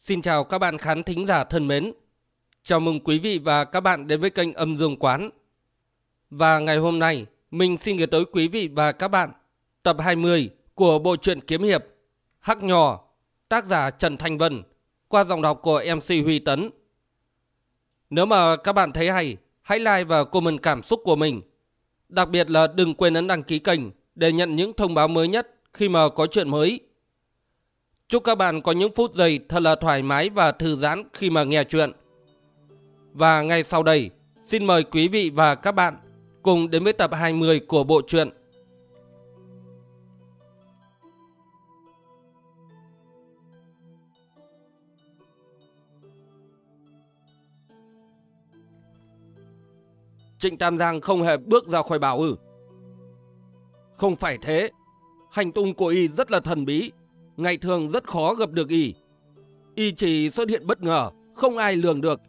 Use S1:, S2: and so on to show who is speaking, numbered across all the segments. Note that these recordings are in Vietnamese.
S1: Xin chào các bạn khán thính giả thân mến. Chào mừng quý vị và các bạn đến với kênh Âm Dương Quán. Và ngày hôm nay, mình xin gửi tới quý vị và các bạn tập 20 của bộ truyện kiếm hiệp Hắc Nhỏ, tác giả Trần Thanh Vân, qua giọng đọc của MC Huy Tấn. Nếu mà các bạn thấy hay, hãy like và comment cảm xúc của mình. Đặc biệt là đừng quên ấn đăng ký kênh để nhận những thông báo mới nhất khi mà có chuyện mới Chúc các bạn có những phút giây thật là thoải mái và thư giãn khi mà nghe chuyện. Và ngay sau đây, xin mời quý vị và các bạn cùng đến với tập 20 của bộ truyện Trịnh Tam Giang không hề bước ra khỏi bảo ư. Không phải thế, hành tung của y rất là thần bí, ngày thường rất khó gặp được y. Y chỉ xuất hiện bất ngờ, không ai lường được.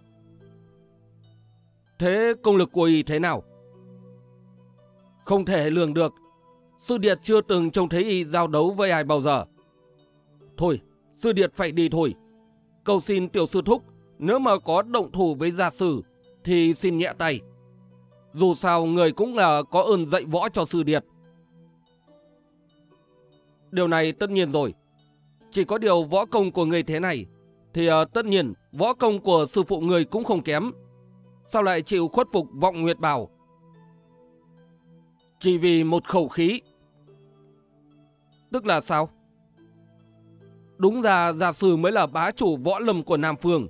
S1: Thế công lực của y thế nào? Không thể lường được. Sư Điệt chưa từng trông thấy y giao đấu với ai bao giờ. Thôi, Sư Điệt phải đi thôi. Cầu xin tiểu sư thúc, nếu mà có động thủ với gia sư, thì xin nhẹ tay. Dù sao người cũng là có ơn dạy võ cho Sư Điệt. Điều này tất nhiên rồi. Chỉ có điều võ công của người thế này Thì uh, tất nhiên võ công của sư phụ người cũng không kém Sao lại chịu khuất phục vọng nguyệt bảo Chỉ vì một khẩu khí Tức là sao Đúng ra gia sư mới là bá chủ võ lâm của Nam Phương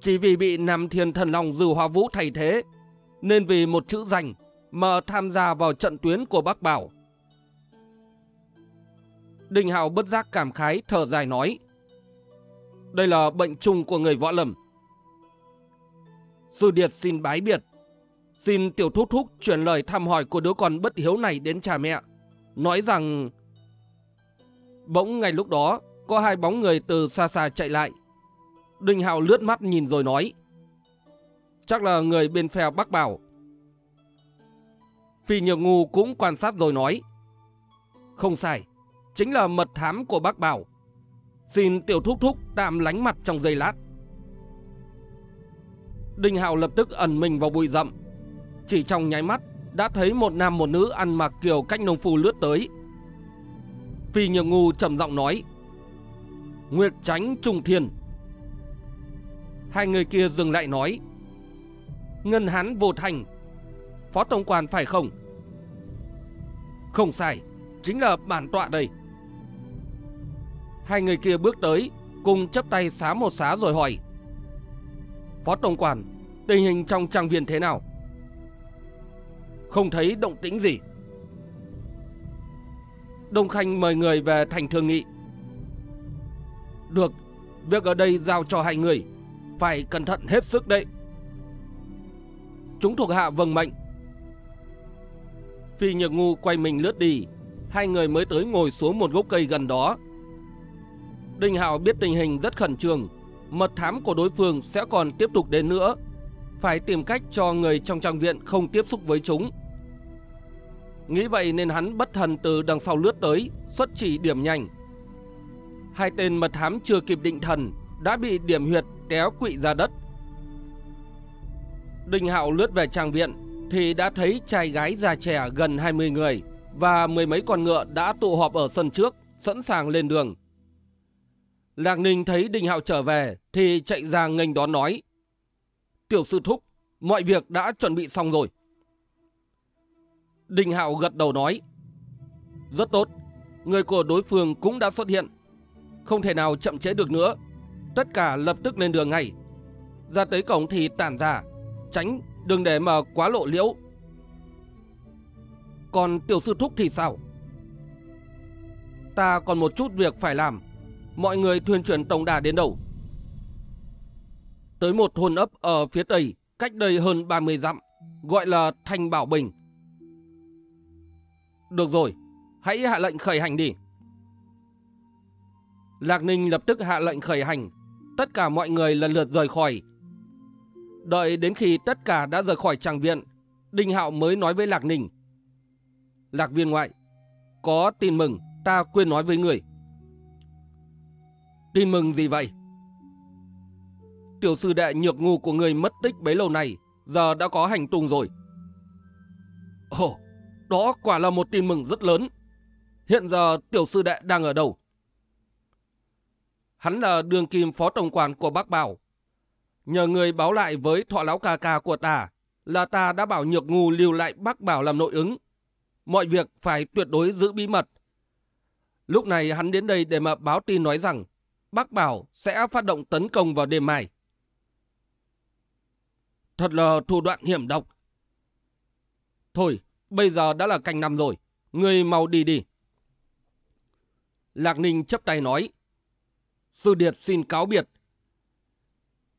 S1: Chỉ vì bị Nam Thiên Thần Long Dư Hoa Vũ thay thế Nên vì một chữ danh Mà tham gia vào trận tuyến của Bắc Bảo Đình Hào bất giác cảm khái thở dài nói. Đây là bệnh chung của người võ lầm. Sư Điệt xin bái biệt. Xin tiểu thúc thúc chuyển lời thăm hỏi của đứa con bất hiếu này đến cha mẹ. Nói rằng... Bỗng ngay lúc đó, có hai bóng người từ xa xa chạy lại. Đình Hào lướt mắt nhìn rồi nói. Chắc là người bên phe Bắc Bảo. Phi Nhược Ngu cũng quan sát rồi nói. Không sai, chính là mật thám của bác Bảo. Xin tiểu thúc thúc tạm lánh mặt trong giây lát. Đinh Hạo lập tức ẩn mình vào bụi rậm. Chỉ trong nháy mắt đã thấy một nam một nữ ăn mặc kiểu cách nông phu lướt tới. Phi Nhược Ngu trầm giọng nói. Nguyệt Tránh Trung Thiên. Hai người kia dừng lại nói. Ngân Hán Vô Thành. Phó Tổng Quan phải không? Không sai, chính là bản tọa đây. Hai người kia bước tới, cùng chấp tay xá một xá rồi hỏi. Phó Tổng Quản, tình hình trong trang viên thế nào? Không thấy động tĩnh gì. Đông Khanh mời người về thành thương nghị. Được, việc ở đây giao cho hai người, phải cẩn thận hết sức đấy. Chúng thuộc hạ vâng mệnh. Phi Nhược Ngu quay mình lướt đi, hai người mới tới ngồi xuống một gốc cây gần đó Đình Hạo biết tình hình rất khẩn trương, mật thám của đối phương sẽ còn tiếp tục đến nữa. Phải tìm cách cho người trong trang viện không tiếp xúc với chúng. Nghĩ vậy nên hắn bất thần từ đằng sau lướt tới, xuất chỉ điểm nhanh. Hai tên mật thám chưa kịp định thần, đã bị điểm huyệt kéo quỵ ra đất. Đình Hạo lướt về trang viện thì đã thấy trai gái già trẻ gần 20 người và mười mấy con ngựa đã tụ họp ở sân trước, sẵn sàng lên đường. Lạc Ninh thấy Đinh Hạo trở về thì chạy ra nghênh đón nói. Tiểu sư thúc, mọi việc đã chuẩn bị xong rồi. Đinh Hạo gật đầu nói. Rất tốt, người của đối phương cũng đã xuất hiện. Không thể nào chậm trễ được nữa. Tất cả lập tức lên đường ngay. Ra tới cổng thì tản ra, tránh đừng để mà quá lộ liễu. Còn tiểu sư thúc thì sao? Ta còn một chút việc phải làm mọi người thuyền chuyển tổng đà đến đâu? Tới một thôn ấp ở phía tây, cách đây hơn 30 dặm, gọi là Thành Bảo Bình. Được rồi, hãy hạ lệnh khởi hành đi. Lạc Ninh lập tức hạ lệnh khởi hành, tất cả mọi người lần lượt rời khỏi. Đợi đến khi tất cả đã rời khỏi tràng viện, Đinh Hạo mới nói với Lạc Ninh. Lạc viên ngoại, có tin mừng ta quên nói với người. Tin mừng gì vậy? Tiểu sư đệ nhược ngu của người mất tích bấy lâu này giờ đã có hành tung rồi. Ồ, đó quả là một tin mừng rất lớn. Hiện giờ tiểu sư đệ đang ở đâu? Hắn là đường kim phó tổng quản của bác Bảo. Nhờ người báo lại với thọ lão ca ca của ta là ta đã bảo nhược ngu lưu lại bác Bảo làm nội ứng. Mọi việc phải tuyệt đối giữ bí mật. Lúc này hắn đến đây để mà báo tin nói rằng bác bảo sẽ phát động tấn công vào đêm mai. Thật là thủ đoạn hiểm độc. Thôi, bây giờ đã là canh năm rồi. Người mau đi đi. Lạc Ninh chấp tay nói. Sư Điệt xin cáo biệt.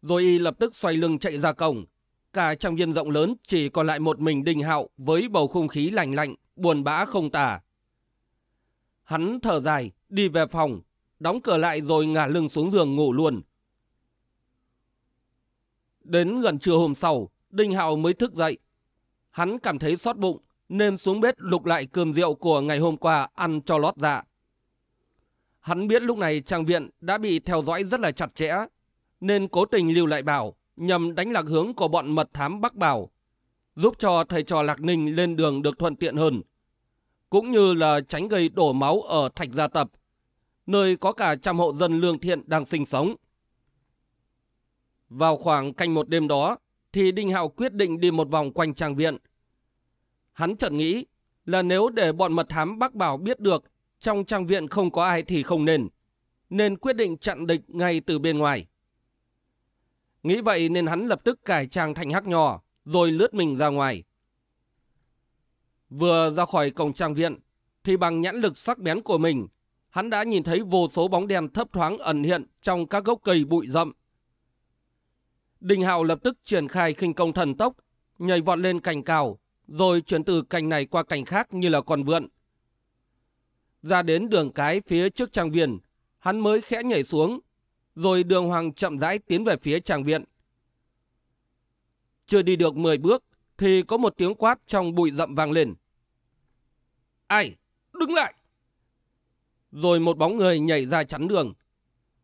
S1: Rồi y lập tức xoay lưng chạy ra cổng. Cả trong viên rộng lớn chỉ còn lại một mình Đình Hạo với bầu không khí lành lạnh, buồn bã không tả. Hắn thở dài, đi về phòng, đóng cửa lại rồi ngả lưng xuống giường ngủ luôn. Đến gần trưa hôm sau, Đinh Hạo mới thức dậy. Hắn cảm thấy xót bụng nên xuống bếp lục lại cơm rượu của ngày hôm qua ăn cho lót dạ. Hắn biết lúc này trang viện đã bị theo dõi rất là chặt chẽ, nên cố tình lưu lại bảo nhằm đánh lạc hướng của bọn mật thám Bắc Bảo, giúp cho thầy trò Lạc Ninh lên đường được thuận tiện hơn, cũng như là tránh gây đổ máu ở thạch gia tập nơi có cả trăm hộ dân lương thiện đang sinh sống. Vào khoảng canh một đêm đó, thì Đinh Hạo quyết định đi một vòng quanh trang viện. Hắn chợt nghĩ là nếu để bọn mật thám Bắc Bảo biết được trong trang viện không có ai thì không nên, nên quyết định chặn địch ngay từ bên ngoài. Nghĩ vậy nên hắn lập tức cải trang thành hắc nhỏ, rồi lướt mình ra ngoài. Vừa ra khỏi cổng trang viện, thì bằng nhãn lực sắc bén của mình, hắn đã nhìn thấy vô số bóng đen thấp thoáng ẩn hiện trong các gốc cây bụi rậm. Đình Hạo lập tức triển khai khinh công thần tốc, nhảy vọt lên cành cao, rồi chuyển từ cành này qua cành khác như là con vượn. Ra đến đường cái phía trước trang viên, hắn mới khẽ nhảy xuống, rồi đường hoàng chậm rãi tiến về phía trang viện. Chưa đi được 10 bước, thì có một tiếng quát trong bụi rậm vang lên. Ai? Đứng lại! Rồi một bóng người nhảy ra chắn đường.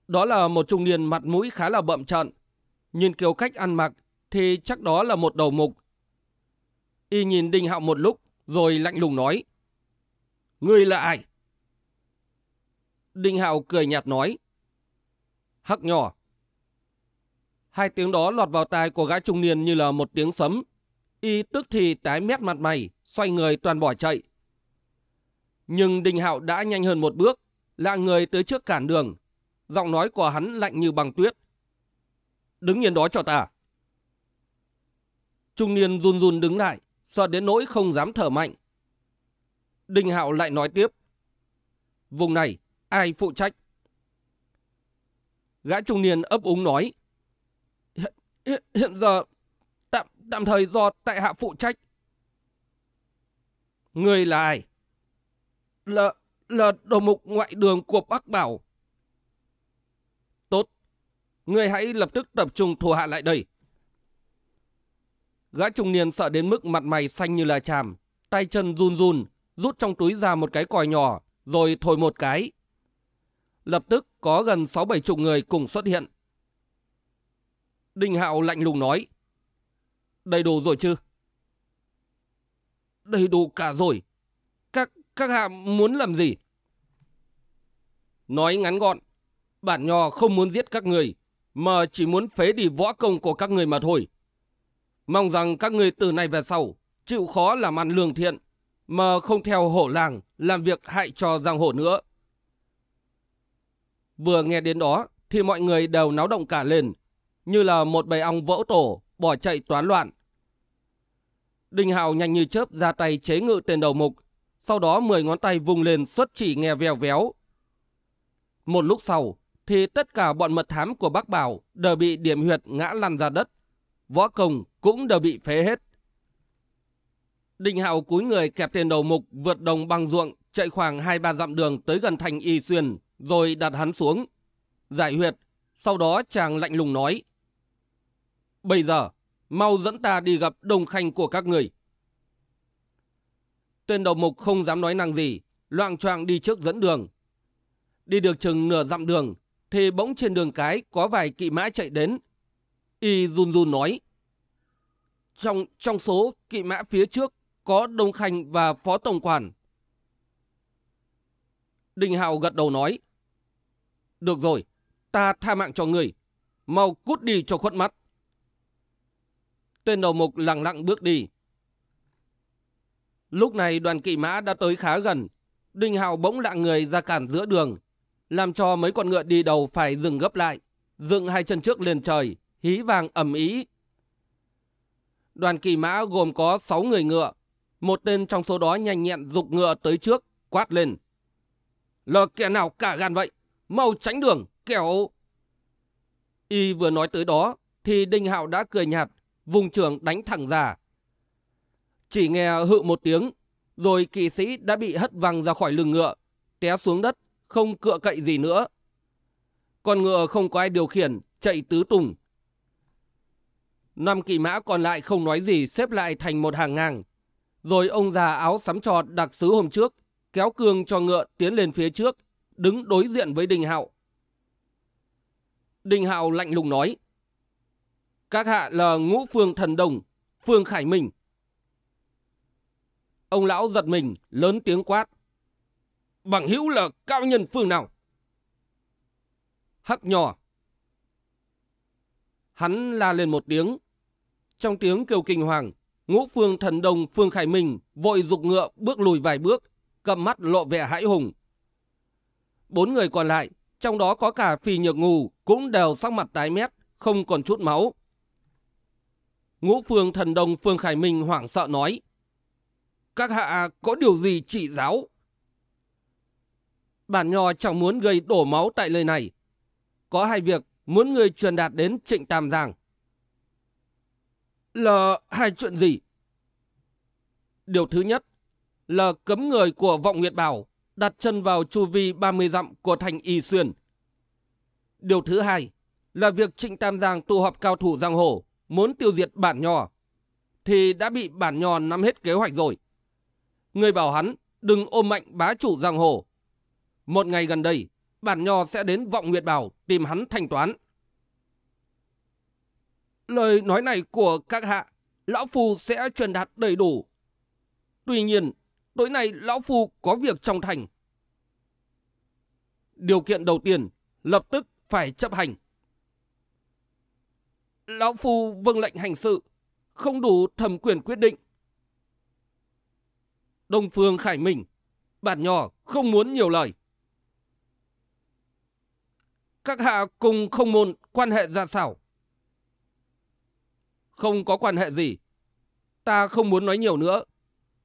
S1: Đó là một trung niên mặt mũi khá là bậm trợn. Nhìn kiểu cách ăn mặc thì chắc đó là một đầu mục. Y nhìn Đinh Hạo một lúc rồi lạnh lùng nói. Ngươi là ai? Đinh Hạo cười nhạt nói. Hắc nhỏ. Hai tiếng đó lọt vào tai của gã trung niên như là một tiếng sấm. Y tức thì tái mét mặt mày, xoay người toàn bỏ chạy. Nhưng Đinh Hạo đã nhanh hơn một bước, là người tới trước cản đường. Giọng nói của hắn lạnh như băng tuyết. Đứng yên đó cho ta. Trung niên run run đứng lại, sợ đến nỗi không dám thở mạnh. Đinh Hạo lại nói tiếp. Vùng này, ai phụ trách? Gã trung niên ấp úng nói. Hiện, hiện giờ, tạm, tạm thời do tại hạ phụ trách. Người là ai? Là, là đồ mục ngoại đường của bác bảo. Tốt, ngươi hãy lập tức tập trung thủ hạ lại đây. Gã trung niên sợ đến mức mặt mày xanh như là chàm, tay chân run run, rút trong túi ra một cái còi nhỏ, rồi thổi một cái. Lập tức có gần 6-7 chục người cùng xuất hiện. Đình Hạo lạnh lùng nói. Đầy đủ rồi chứ? Đầy đủ cả rồi các hạ muốn làm gì? Nói ngắn gọn, bản nhò không muốn giết các người, mà chỉ muốn phế đi võ công của các người mà thôi. Mong rằng các người từ nay về sau chịu khó làm ăn lương thiện, mà không theo hổ làng làm việc hại cho giang hồ nữa. Vừa nghe đến đó thì mọi người đều náo động cả lên, như là một bầy ong vỡ tổ bỏ chạy toán loạn. Đình Hào nhanh như chớp ra tay chế ngự tên đầu mục, sau đó 10 ngón tay vùng lên xuất chỉ nghe vèo véo. Một lúc sau, thì tất cả bọn mật thám của bác Bảo đều bị điểm huyệt ngã lăn ra đất. Võ công cũng đều bị phế hết. Đình Hạo cúi người kẹp tiền đầu mục vượt đồng băng ruộng chạy khoảng 2-3 dặm đường tới gần thành Y Xuyên rồi đặt hắn xuống. Giải huyệt, sau đó chàng lạnh lùng nói. Bây giờ, mau dẫn ta đi gặp đồng khanh của các người. Tên đầu mục không dám nói năng gì, loạng choạng đi trước dẫn đường. Đi được chừng nửa dặm đường, thì bỗng trên đường cái có vài kỵ mã chạy đến. Y run run nói. Trong, trong số kỵ mã phía trước có Đông Khanh và Phó Tổng Quản. Đình Hạo gật đầu nói. Được rồi, ta tha mạng cho người. Mau cút đi cho khuất mắt. Tên đầu mục lặng lặng bước đi. Lúc này đoàn kỵ mã đã tới khá gần. Đinh Hạo bỗng lạng người ra cản giữa đường, làm cho mấy con ngựa đi đầu phải dừng gấp lại, dựng hai chân trước lên trời, hí vàng ẩm ý. Đoàn kỵ mã gồm có 6 người ngựa, một tên trong số đó nhanh nhẹn dục ngựa tới trước, quát lên. Lờ kẻ nào cả gan vậy, mau tránh đường, kẻo... Y vừa nói tới đó, thì Đinh Hạo đã cười nhạt, vùng trường đánh thẳng ra. Chỉ nghe hự một tiếng, rồi kỵ sĩ đã bị hất văng ra khỏi lưng ngựa, té xuống đất, không cựa cậy gì nữa. Con ngựa không có ai điều khiển, chạy tứ tùng. Năm kỵ mã còn lại không nói gì xếp lại thành một hàng ngang. Rồi ông già áo sắm trọt đặc sứ hôm trước, kéo cương cho ngựa tiến lên phía trước, đứng đối diện với Đình Hạo. Đình Hạo lạnh lùng nói, Các hạ là ngũ phương thần đồng, phương khải minh. Ông lão giật mình, lớn tiếng quát. Bằng hữu là cao nhân phương nào? Hắc nhỏ. Hắn la lên một tiếng. Trong tiếng kêu kinh hoàng, ngũ phương thần đồng Phương Khải Minh vội dục ngựa bước lùi vài bước, cầm mắt lộ vẻ hãi hùng. Bốn người còn lại, trong đó có cả phi nhược ngù, cũng đều sắc mặt tái mét, không còn chút máu. Ngũ phương thần đồng Phương Khải Minh hoảng sợ nói. Các hạ có điều gì chỉ giáo? Bản nho chẳng muốn gây đổ máu tại lời này. Có hai việc muốn người truyền đạt đến trịnh Tam Giang. Là hai chuyện gì? Điều thứ nhất là cấm người của Vọng Nguyệt Bảo đặt chân vào chu vi 30 dặm của thành Y Xuyên. Điều thứ hai là việc Trịnh Tam Giang tụ họp cao thủ giang hồ muốn tiêu diệt bản nho thì đã bị bản nho nắm hết kế hoạch rồi. Người bảo hắn đừng ôm mạnh bá chủ giang hồ. Một ngày gần đây, bản nho sẽ đến vọng nguyệt bảo tìm hắn thanh toán. Lời nói này của các hạ, lão phu sẽ truyền đạt đầy đủ. Tuy nhiên, tối nay lão phu có việc trong thành. Điều kiện đầu tiên, lập tức phải chấp hành. Lão phu vâng lệnh hành sự, không đủ thẩm quyền quyết định. Đông Phương Khải Minh, bản nhỏ không muốn nhiều lời. Các hạ cùng không môn quan hệ ra sao? Không có quan hệ gì. Ta không muốn nói nhiều nữa.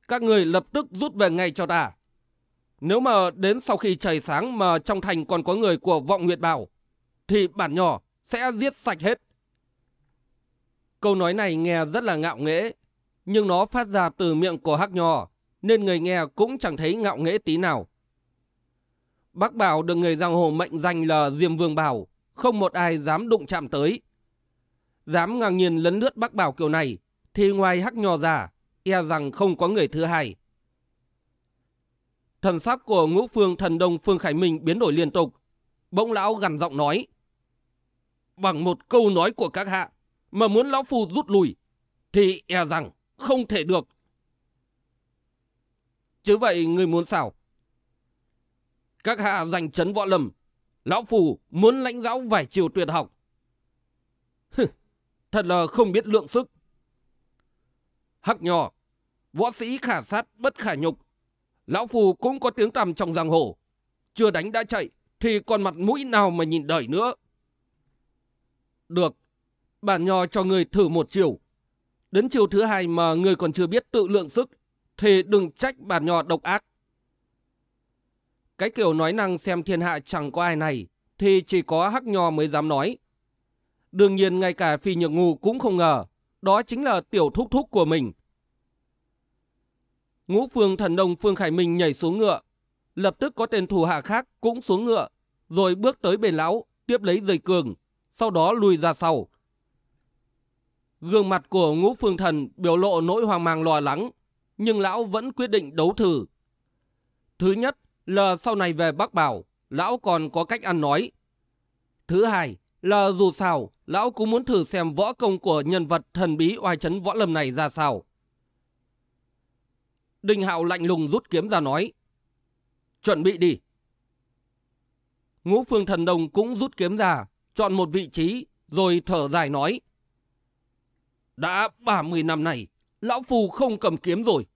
S1: Các người lập tức rút về ngay cho ta. Nếu mà đến sau khi trời sáng mà trong thành còn có người của vọng nguyệt bảo, thì bản nhỏ sẽ giết sạch hết. Câu nói này nghe rất là ngạo nghễ, nhưng nó phát ra từ miệng của Hắc Nho nên người nghe cũng chẳng thấy ngạo nghễ tí nào. Bác Bảo được người giang hồ mệnh danh là Diêm Vương Bảo, không một ai dám đụng chạm tới. Dám ngang nhiên lấn lướt Bác Bảo kiểu này, thì ngoài hắc nho giả, e rằng không có người thứ hai. Thần sắc của ngũ phương thần đông Phương Khải Minh biến đổi liên tục. Bỗng lão gằn giọng nói. Bằng một câu nói của các hạ, mà muốn lão phu rút lui, thì e rằng không thể được. Chứ vậy người muốn sao? Các hạ giành chấn võ lầm, Lão phù muốn lãnh giáo vài chiều tuyệt học. Hừ, thật là không biết lượng sức. Hắc nhỏ, võ sĩ khả sát bất khả nhục. Lão phù cũng có tiếng tăm trong giang hồ. Chưa đánh đã chạy thì còn mặt mũi nào mà nhìn đời nữa. Được, bản nhò cho người thử một chiều. Đến chiều thứ hai mà người còn chưa biết tự lượng sức thì đừng trách bản nhỏ độc ác. Cái kiểu nói năng xem thiên hạ chẳng có ai này thì chỉ có hắc nho mới dám nói. Đương nhiên ngay cả phi nhược ngu cũng không ngờ đó chính là tiểu thúc thúc của mình. Ngũ phương thần đông Phương Khải Minh nhảy xuống ngựa, lập tức có tên thủ hạ khác cũng xuống ngựa, rồi bước tới bên lão, tiếp lấy dây cường, sau đó lùi ra sau. Gương mặt của ngũ phương thần biểu lộ nỗi hoang mang lo lắng, nhưng lão vẫn quyết định đấu thử. Thứ nhất là sau này về Bắc Bảo, lão còn có cách ăn nói. Thứ hai là dù sao, lão cũng muốn thử xem võ công của nhân vật thần bí oai chấn võ lâm này ra sao. Đinh Hạo lạnh lùng rút kiếm ra nói. Chuẩn bị đi. Ngũ phương thần đồng cũng rút kiếm ra, chọn một vị trí, rồi thở dài nói. Đã 30 năm này, Lão Phù không cầm kiếm rồi.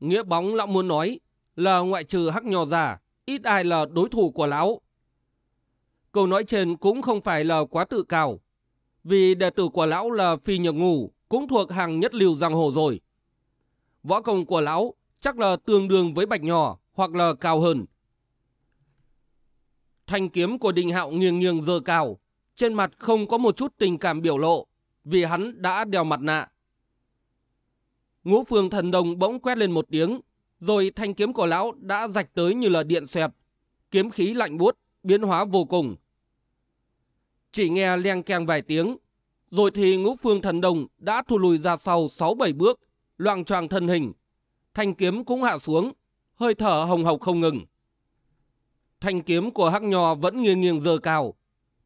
S1: Nghĩa bóng lão muốn nói là ngoại trừ hắc nhò già, ít ai là đối thủ của lão. Câu nói trên cũng không phải là quá tự cao, vì đệ tử của lão là Phi Nhược Ngủ cũng thuộc hàng nhất lưu giang hồ rồi. Võ công của lão chắc là tương đương với bạch nhỏ hoặc là cao hơn. Thanh kiếm của đình hạo nghiêng nghiêng dơ cao, trên mặt không có một chút tình cảm biểu lộ, vì hắn đã đeo mặt nạ. Ngũ Phương thần đồng bỗng quét lên một tiếng, rồi thanh kiếm của lão đã rạch tới như là điện xoẹt. Kiếm khí lạnh buốt, biến hóa vô cùng. Chỉ nghe leng keng vài tiếng, rồi thì ngũ phương thần đồng đã thu lùi ra sau 6-7 bước, loạng choạng thân hình. Thanh kiếm cũng hạ xuống, hơi thở hồng hộc không ngừng. Thanh kiếm của Hắc Nhò vẫn nghiêng nghiêng dơ cao.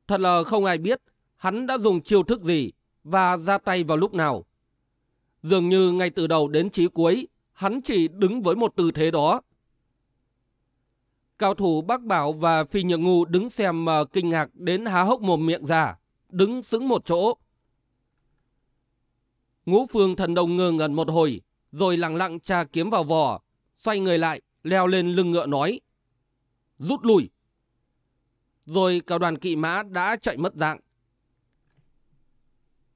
S1: Thật là không ai biết hắn đã dùng chiêu thức gì và ra tay vào lúc nào. Dường như ngay từ đầu đến chí cuối, hắn chỉ đứng với một tư thế đó. Cao thủ Bác Bảo và Phi Nhược Ngu đứng xem mà ờ, kinh ngạc đến há hốc mồm miệng ra, đứng xứng một chỗ. Ngũ Phương thần đồng ngơ ngẩn một hồi, rồi lặng lặng tra kiếm vào vỏ, xoay người lại, leo lên lưng ngựa nói. Rút lui! Rồi cả đoàn kỵ mã đã chạy mất dạng.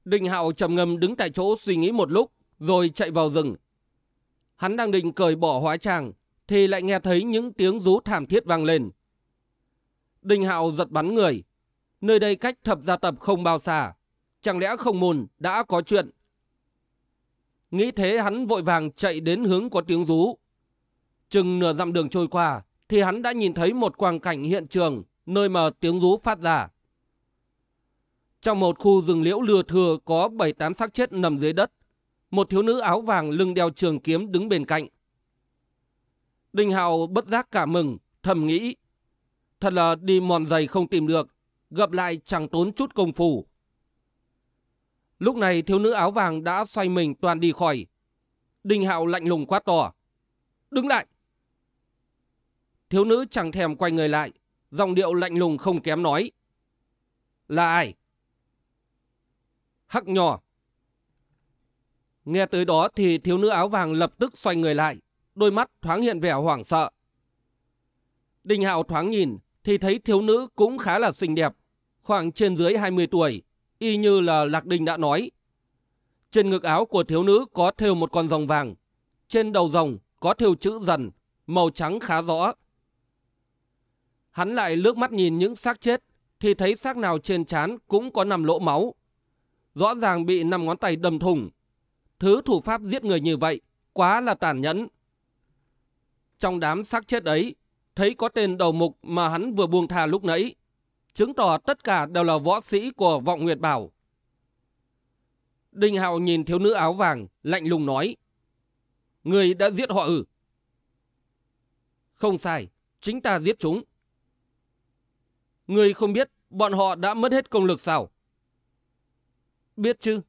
S1: Đình Hạo trầm ngâm đứng tại chỗ suy nghĩ một lúc, rồi chạy vào rừng. Hắn đang định cởi bỏ hóa trang, thì lại nghe thấy những tiếng rú thảm thiết vang lên. Đình Hạo giật bắn người. Nơi đây cách thập gia tập không bao xa. Chẳng lẽ không môn đã có chuyện? Nghĩ thế hắn vội vàng chạy đến hướng có tiếng rú. Chừng nửa dặm đường trôi qua, thì hắn đã nhìn thấy một quang cảnh hiện trường, nơi mà tiếng rú phát ra. Trong một khu rừng liễu lừa thừa có 7-8 xác chết nằm dưới đất một thiếu nữ áo vàng lưng đeo trường kiếm đứng bên cạnh. Đinh Hạo bất giác cả mừng, thầm nghĩ. Thật là đi mòn giày không tìm được, gặp lại chẳng tốn chút công phu. Lúc này thiếu nữ áo vàng đã xoay mình toàn đi khỏi. Đinh Hạo lạnh lùng quá to. Đứng lại! Thiếu nữ chẳng thèm quay người lại, giọng điệu lạnh lùng không kém nói. Là ai? Hắc nhỏ, Nghe tới đó thì thiếu nữ áo vàng lập tức xoay người lại, đôi mắt thoáng hiện vẻ hoảng sợ. Đình Hạo thoáng nhìn thì thấy thiếu nữ cũng khá là xinh đẹp, khoảng trên dưới 20 tuổi, y như là Lạc Đình đã nói. Trên ngực áo của thiếu nữ có thêu một con rồng vàng, trên đầu rồng có thêu chữ dần, màu trắng khá rõ. Hắn lại lướt mắt nhìn những xác chết thì thấy xác nào trên trán cũng có nằm lỗ máu. Rõ ràng bị năm ngón tay đâm thủng Thứ thủ pháp giết người như vậy, quá là tàn nhẫn. Trong đám xác chết ấy, thấy có tên đầu mục mà hắn vừa buông thà lúc nãy, chứng tỏ tất cả đều là võ sĩ của Vọng Nguyệt Bảo. Đình Hạo nhìn thiếu nữ áo vàng, lạnh lùng nói. Người đã giết họ ư? Không sai, chính ta giết chúng. Người không biết bọn họ đã mất hết công lực sao? Biết chứ,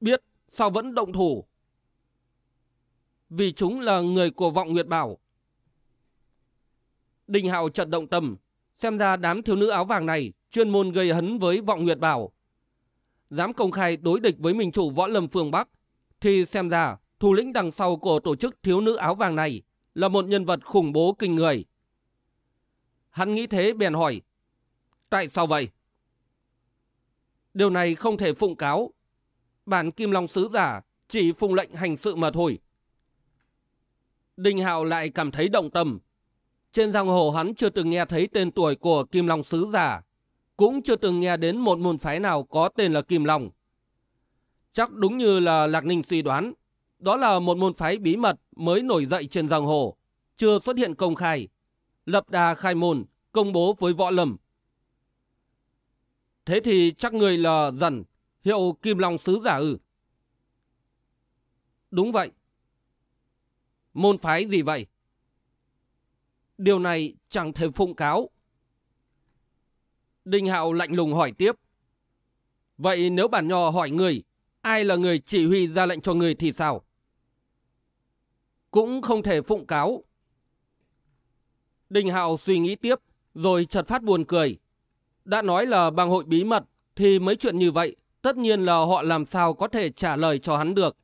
S1: biết sao vẫn động thủ. Vì chúng là người của vọng Nguyệt Bảo. Đình Hạo chợt động tâm, xem ra đám thiếu nữ áo vàng này chuyên môn gây hấn với vọng Nguyệt Bảo. Dám công khai đối địch với mình chủ võ lâm phương Bắc, thì xem ra thủ lĩnh đằng sau của tổ chức thiếu nữ áo vàng này là một nhân vật khủng bố kinh người. Hắn nghĩ thế bèn hỏi, tại sao vậy? Điều này không thể phụng cáo bản Kim Long Sứ Giả chỉ phụng lệnh hành sự mà thôi. Đinh Hạo lại cảm thấy động tâm. Trên giang hồ hắn chưa từng nghe thấy tên tuổi của Kim Long Sứ Giả, cũng chưa từng nghe đến một môn phái nào có tên là Kim Long. Chắc đúng như là Lạc Ninh suy đoán, đó là một môn phái bí mật mới nổi dậy trên giang hồ, chưa xuất hiện công khai, lập đà khai môn, công bố với võ lâm. Thế thì chắc người là dần Hiệu Kim Long Sứ Giả ư? Đúng vậy. Môn phái gì vậy? Điều này chẳng thể phụng cáo. Đinh Hạo lạnh lùng hỏi tiếp. Vậy nếu bản nhò hỏi người, ai là người chỉ huy ra lệnh cho người thì sao? Cũng không thể phụng cáo. Đinh Hạo suy nghĩ tiếp, rồi chợt phát buồn cười. Đã nói là bằng hội bí mật thì mấy chuyện như vậy tất nhiên là họ làm sao có thể trả lời cho hắn được.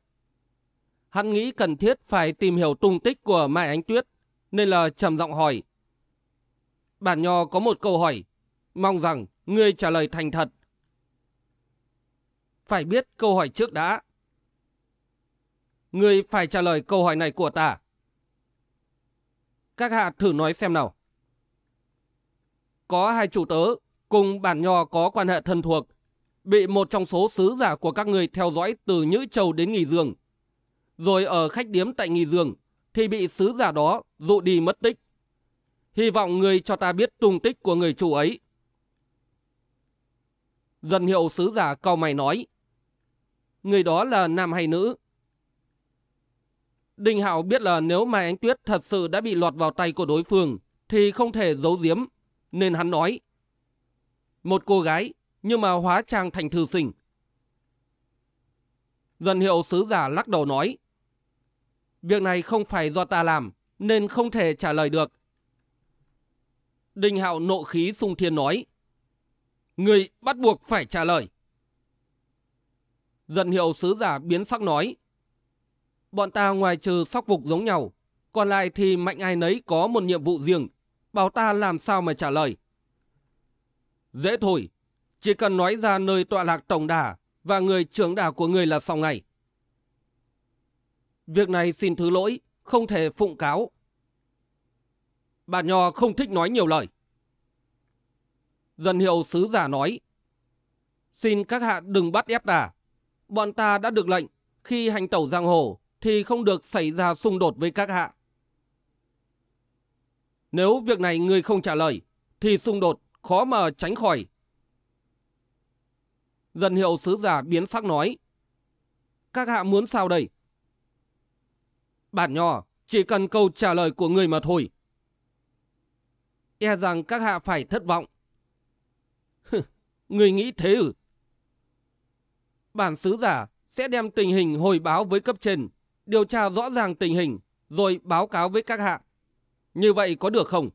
S1: Hắn nghĩ cần thiết phải tìm hiểu tung tích của Mai Ánh Tuyết, nên là trầm giọng hỏi. Bản Nho có một câu hỏi, mong rằng ngươi trả lời thành thật. Phải biết câu hỏi trước đã. Ngươi phải trả lời câu hỏi này của ta. Các hạ thử nói xem nào. Có hai chủ tớ cùng bản Nho có quan hệ thân thuộc, bị một trong số sứ giả của các người theo dõi từ Nhữ Châu đến nghỉ Dương. Rồi ở khách điếm tại nghỉ Dương thì bị sứ giả đó dụ đi mất tích. Hy vọng người cho ta biết tung tích của người chủ ấy. Dân hiệu sứ giả cao mày nói. Người đó là nam hay nữ? Đình Hạo biết là nếu mà Ánh Tuyết thật sự đã bị lọt vào tay của đối phương thì không thể giấu giếm. Nên hắn nói. Một cô gái nhưng mà hóa trang thành thư sinh. Dần hiệu sứ giả lắc đầu nói, việc này không phải do ta làm, nên không thể trả lời được. Đình hạo nộ khí sung thiên nói, người bắt buộc phải trả lời. Dần hiệu sứ giả biến sắc nói, bọn ta ngoài trừ sóc phục giống nhau, còn lại thì mạnh ai nấy có một nhiệm vụ riêng, bảo ta làm sao mà trả lời. Dễ thôi, chỉ cần nói ra nơi tọa lạc tổng đà và người trưởng đà của người là sau ngày. Việc này xin thứ lỗi, không thể phụng cáo. Bà Nho không thích nói nhiều lời. Dân hiệu sứ giả nói, Xin các hạ đừng bắt ép đà. Bọn ta đã được lệnh, khi hành tẩu giang hồ thì không được xảy ra xung đột với các hạ. Nếu việc này người không trả lời, thì xung đột khó mà tránh khỏi. Dần hiệu sứ giả biến sắc nói. Các hạ muốn sao đây? Bản nhỏ chỉ cần câu trả lời của người mà thôi. E rằng các hạ phải thất vọng. người nghĩ thế ư? Ừ? Bản sứ giả sẽ đem tình hình hồi báo với cấp trên, điều tra rõ ràng tình hình, rồi báo cáo với các hạ. Như vậy có được không?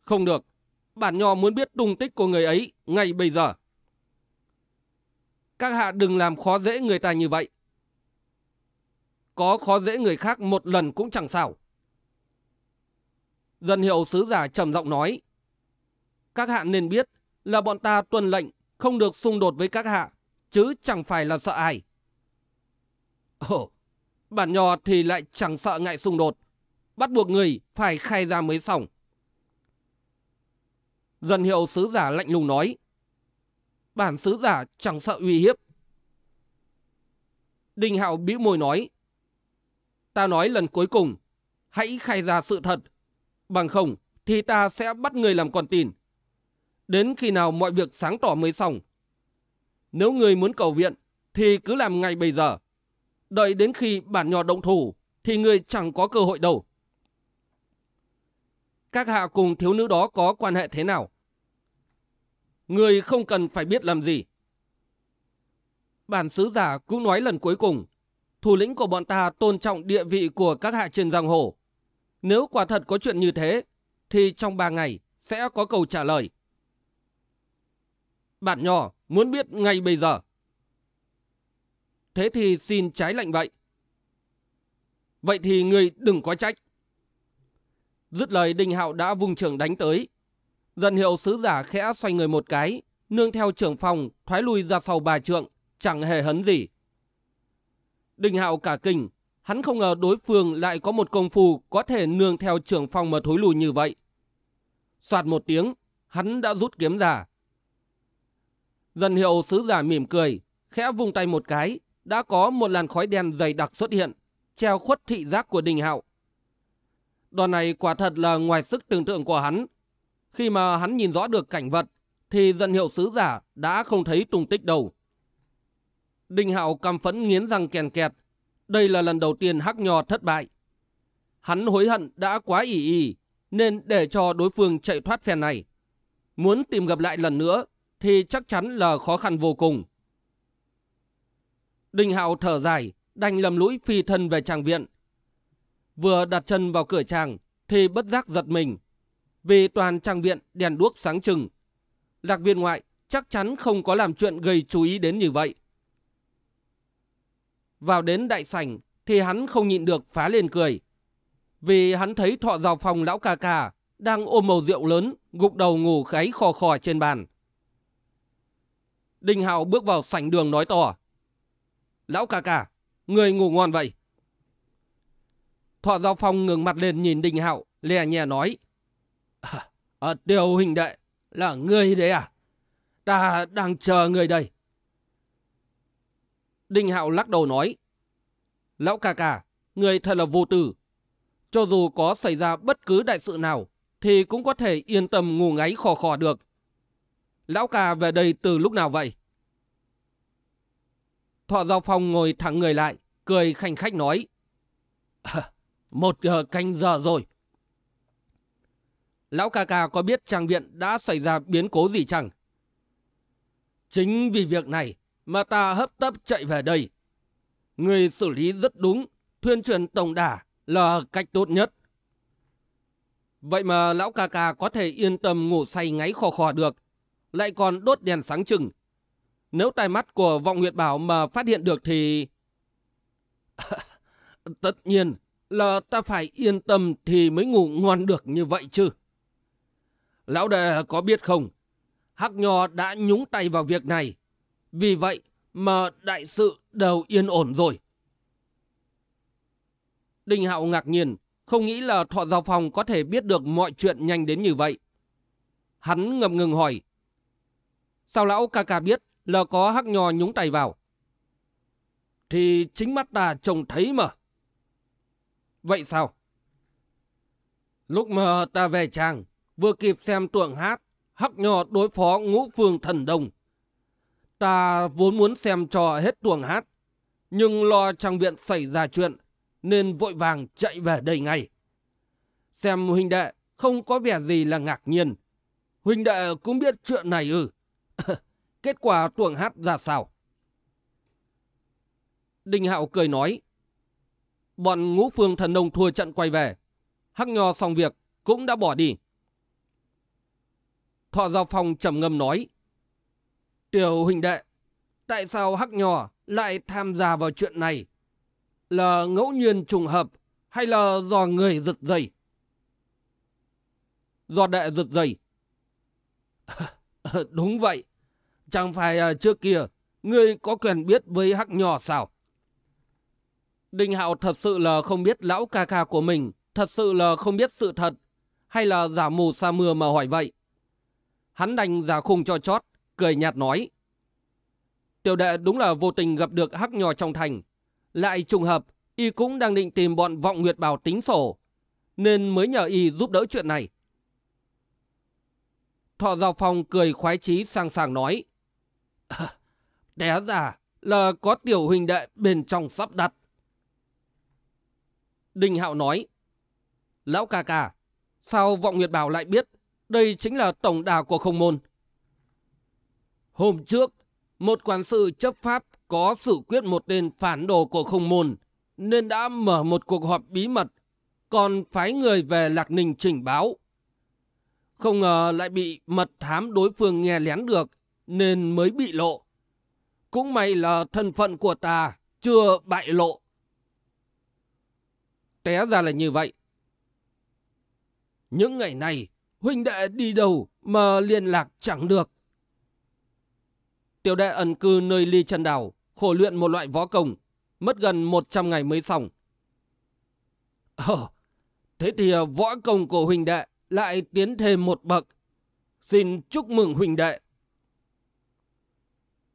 S1: Không được. Bản nho muốn biết tung tích của người ấy ngay bây giờ. Các hạ đừng làm khó dễ người ta như vậy. Có khó dễ người khác một lần cũng chẳng sao. Dân hiệu sứ giả trầm giọng nói. Các hạ nên biết là bọn ta tuân lệnh không được xung đột với các hạ, chứ chẳng phải là sợ ai. Ồ, bản nhò thì lại chẳng sợ ngại xung đột, bắt buộc người phải khai ra mới xong. Dân hiệu sứ giả lạnh lùng nói bản sứ giả chẳng sợ uy hiếp. Đình Hạo bĩu môi nói, ta nói lần cuối cùng, hãy khai ra sự thật, bằng không thì ta sẽ bắt người làm con tin. Đến khi nào mọi việc sáng tỏ mới xong. Nếu người muốn cầu viện thì cứ làm ngay bây giờ. Đợi đến khi bản nhỏ động thủ thì người chẳng có cơ hội đâu. Các hạ cùng thiếu nữ đó có quan hệ thế nào? Người không cần phải biết làm gì. Bản sứ giả cũng nói lần cuối cùng. Thủ lĩnh của bọn ta tôn trọng địa vị của các hạ trên giang hồ. Nếu quả thật có chuyện như thế, thì trong ba ngày sẽ có câu trả lời. Bạn nhỏ muốn biết ngay bây giờ. Thế thì xin trái lệnh vậy. Vậy thì người đừng có trách. Dứt lời Đinh Hạo đã vùng trường đánh tới, Dần hiệu sứ giả khẽ xoay người một cái, nương theo trưởng phòng, thoái lui ra sau bà trượng, chẳng hề hấn gì. Đình hạo cả kinh, hắn không ngờ đối phương lại có một công phu có thể nương theo trưởng phòng mà thối lùi như vậy. Soạt một tiếng, hắn đã rút kiếm ra. Dần hiệu sứ giả mỉm cười, khẽ vung tay một cái, đã có một làn khói đen dày đặc xuất hiện, treo khuất thị giác của đình hạo. Đòn này quả thật là ngoài sức tưởng tượng của hắn, khi mà hắn nhìn rõ được cảnh vật, thì dần hiệu sứ giả đã không thấy tung tích đâu. Đinh Hạo căm phẫn nghiến răng kèn kẹt. Đây là lần đầu tiên Hắc Nho thất bại. Hắn hối hận đã quá ỉ ỉ, nên để cho đối phương chạy thoát phen này. Muốn tìm gặp lại lần nữa thì chắc chắn là khó khăn vô cùng. Đinh Hạo thở dài, đành lầm lũi phi thân về tràng viện. Vừa đặt chân vào cửa tràng thì bất giác giật mình về toàn trang viện đèn đuốc sáng trừng. Lạc viên ngoại chắc chắn không có làm chuyện gây chú ý đến như vậy. Vào đến đại sảnh thì hắn không nhịn được phá lên cười. Vì hắn thấy thọ giàu phòng lão ca ca đang ôm màu rượu lớn, gục đầu ngủ gáy khò khò trên bàn. Đinh Hạo bước vào sảnh đường nói to. Lão ca ca, người ngủ ngon vậy. Thọ Giao Phong ngừng mặt lên nhìn Đinh Hạo, lè nhẹ nói. À, à, Tiêu huynh đệ, là ngươi đấy à? Ta đang chờ người đây. Đinh Hạo lắc đầu nói. Lão ca ca, người thật là vô tử. Cho dù có xảy ra bất cứ đại sự nào, thì cũng có thể yên tâm ngủ ngáy khò khò được. Lão ca về đây từ lúc nào vậy? Thọ Giao Phong ngồi thẳng người lại, cười khanh khách nói. À, một uh, canh giờ rồi lão ca ca có biết trang viện đã xảy ra biến cố gì chẳng? Chính vì việc này mà ta hấp tấp chạy về đây. Người xử lý rất đúng, thuyên truyền tổng đả là cách tốt nhất. Vậy mà lão ca ca có thể yên tâm ngủ say ngáy khò khò được, lại còn đốt đèn sáng trừng. Nếu tai mắt của vọng nguyệt bảo mà phát hiện được thì... Tất nhiên là ta phải yên tâm thì mới ngủ ngon được như vậy chứ. Lão đệ có biết không? Hắc Nho đã nhúng tay vào việc này. Vì vậy mà đại sự đều yên ổn rồi. Đinh Hạo ngạc nhiên, không nghĩ là Thọ Giao phòng có thể biết được mọi chuyện nhanh đến như vậy. Hắn ngầm ngừng hỏi. Sao lão ca ca biết là có Hắc Nho nhúng tay vào? Thì chính mắt ta trông thấy mà. Vậy sao? Lúc mà ta về trang vừa kịp xem tuồng hát, hắc nhỏ đối phó ngũ phương thần đồng. Ta vốn muốn xem trò hết tuồng hát, nhưng lo trang viện xảy ra chuyện, nên vội vàng chạy về đây ngay. Xem huynh đệ không có vẻ gì là ngạc nhiên. Huynh đệ cũng biết chuyện này ư. Kết quả tuồng hát ra sao? Đinh Hạo cười nói. Bọn ngũ phương thần nông thua trận quay về. Hắc nho xong việc cũng đã bỏ đi. Thọ Giao Phong trầm ngâm nói. Tiểu huynh đệ, tại sao Hắc Nhỏ lại tham gia vào chuyện này? Là ngẫu nhiên trùng hợp hay là do người giật dây? Do đệ giật dây. Đúng vậy. Chẳng phải à, trước kia ngươi có quyền biết với Hắc Nhỏ sao? Đinh Hạo thật sự là không biết lão ca ca của mình, thật sự là không biết sự thật, hay là giả mù sa mưa mà hỏi vậy. Hắn đành giả khung cho chót, cười nhạt nói. Tiểu đệ đúng là vô tình gặp được hắc nhò trong thành. Lại trùng hợp, y cũng đang định tìm bọn vọng nguyệt bào tính sổ. Nên mới nhờ y giúp đỡ chuyện này. Thọ Giao Phong cười khoái chí sang sàng nói. À, té ra là có tiểu huynh đệ bên trong sắp đặt. Đình Hạo nói. Lão ca ca, sao Vọng Nguyệt Bảo lại biết đây chính là tổng đà của không môn. Hôm trước, một quản sự chấp pháp có xử quyết một tên phản đồ của không môn, nên đã mở một cuộc họp bí mật, còn phái người về Lạc Ninh trình báo. Không ngờ lại bị mật thám đối phương nghe lén được, nên mới bị lộ. Cũng may là thân phận của ta chưa bại lộ. Té ra là như vậy. Những ngày này, huynh đệ đi đâu mà liên lạc chẳng được. Tiểu đệ ẩn cư nơi ly chân đảo, khổ luyện một loại võ công, mất gần 100 ngày mới xong. Ờ, thế thì ờ, võ công của huynh đệ lại tiến thêm một bậc. Xin chúc mừng huynh đệ.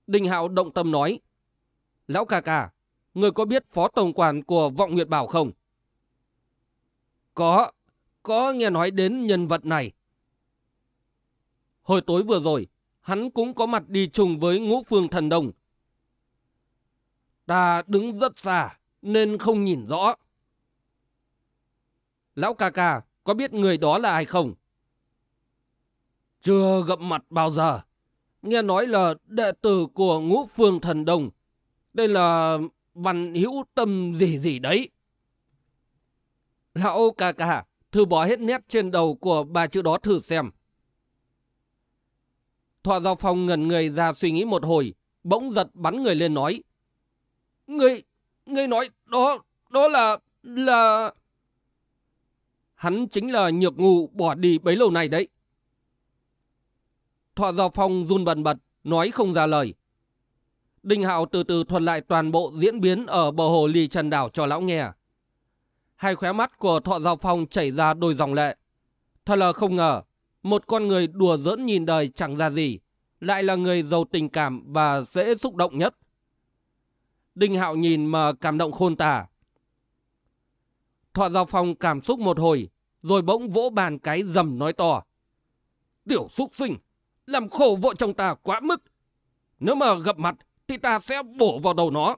S1: Đinh Hạo động tâm nói, Lão ca ca, người có biết phó tổng quản của Vọng Nguyệt Bảo không? Có, có nghe nói đến nhân vật này. Hồi tối vừa rồi, hắn cũng có mặt đi chung với ngũ phương thần đồng. Ta đứng rất xa, nên không nhìn rõ. Lão ca ca, có biết người đó là ai không? Chưa gặp mặt bao giờ. Nghe nói là đệ tử của ngũ phương thần đồng. Đây là văn hữu tâm gì gì đấy. Lão ca ca, thử bỏ hết nét trên đầu của ba chữ đó thử xem. Thọ Giao Phong ngẩn người ra suy nghĩ một hồi, bỗng giật bắn người lên nói. Ngươi, ngươi nói đó, đó là, là... Hắn chính là nhược ngụ bỏ đi bấy lâu này đấy. Thọ Giao Phong run bần bật, nói không ra lời. Đinh Hạo từ từ thuật lại toàn bộ diễn biến ở bờ hồ lì trần đảo cho lão nghe. Hai khóe mắt của Thọ Giao Phong chảy ra đôi dòng lệ. Thật là không ngờ, một con người đùa giỡn nhìn đời chẳng ra gì, lại là người giàu tình cảm và dễ xúc động nhất. Đinh Hạo nhìn mà cảm động khôn tả. Thọ Giao Phong cảm xúc một hồi, rồi bỗng vỗ bàn cái dầm nói to. Tiểu xúc sinh, làm khổ vợ chồng ta quá mức. Nếu mà gặp mặt thì ta sẽ bổ vào đầu nó.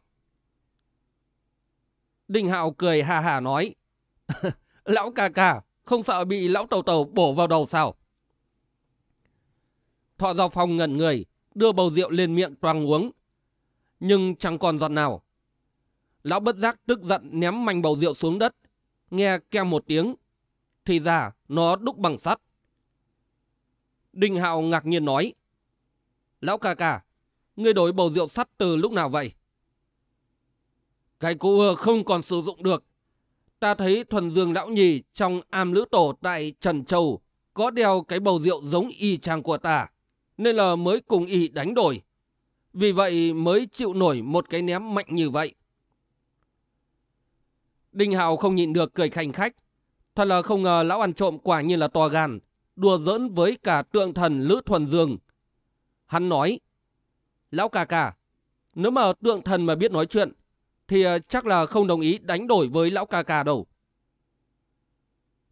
S1: Đinh Hạo cười hà hà nói. lão ca ca, không sợ bị lão tàu tàu bổ vào đầu sao? Thọ Giao Phong ngẩn người, đưa bầu rượu lên miệng toàn uống. Nhưng chẳng còn giọt nào. Lão bất giác tức giận ném mảnh bầu rượu xuống đất. Nghe kêu một tiếng. Thì ra nó đúc bằng sắt. Đinh Hạo ngạc nhiên nói. Lão ca ca, ngươi đổi bầu rượu sắt từ lúc nào vậy? Cái cũ không còn sử dụng được. Ta thấy thuần dương lão nhì trong am lữ tổ tại Trần Châu có đeo cái bầu rượu giống y chang của ta nên là mới cùng y đánh đổi. Vì vậy mới chịu nổi một cái ném mạnh như vậy. Đinh Hào không nhịn được cười khanh khách. Thật là không ngờ lão ăn trộm quả nhiên là to gan, đùa giỡn với cả tượng thần Lữ Thuần Dương. Hắn nói, Lão ca ca, nếu mà tượng thần mà biết nói chuyện, thì ờ, chắc là không đồng ý đánh đổi với lão ca ca đâu.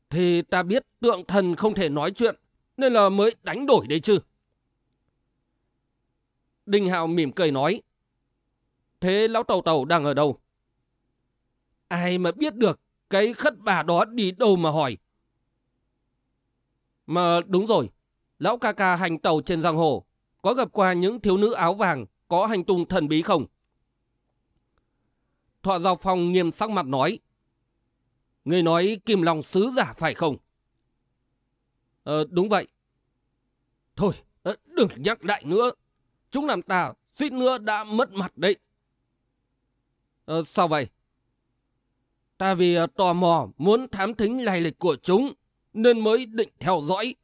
S1: Thì ta biết tượng thần không thể nói chuyện, nên là mới đánh đổi đấy chứ. Đinh Hạo mỉm cười nói. Thế lão tàu tàu đang ở đâu? Ai mà biết được cái khất bà đó đi đâu mà hỏi. Mà đúng rồi, lão ca ca hành tàu trên giang hồ có gặp qua những thiếu nữ áo vàng có hành tung thần bí không? Thọ Giao Phong nghiêm sắc mặt nói. Người nói Kim lòng sứ giả phải không? Ờ, đúng vậy. Thôi, ờ, đừng nhắc lại nữa. Chúng làm ta suýt nữa đã mất mặt đấy. Ờ, sao vậy? Ta vì ờ, tò mò muốn thám thính lai lịch của chúng nên mới định theo dõi.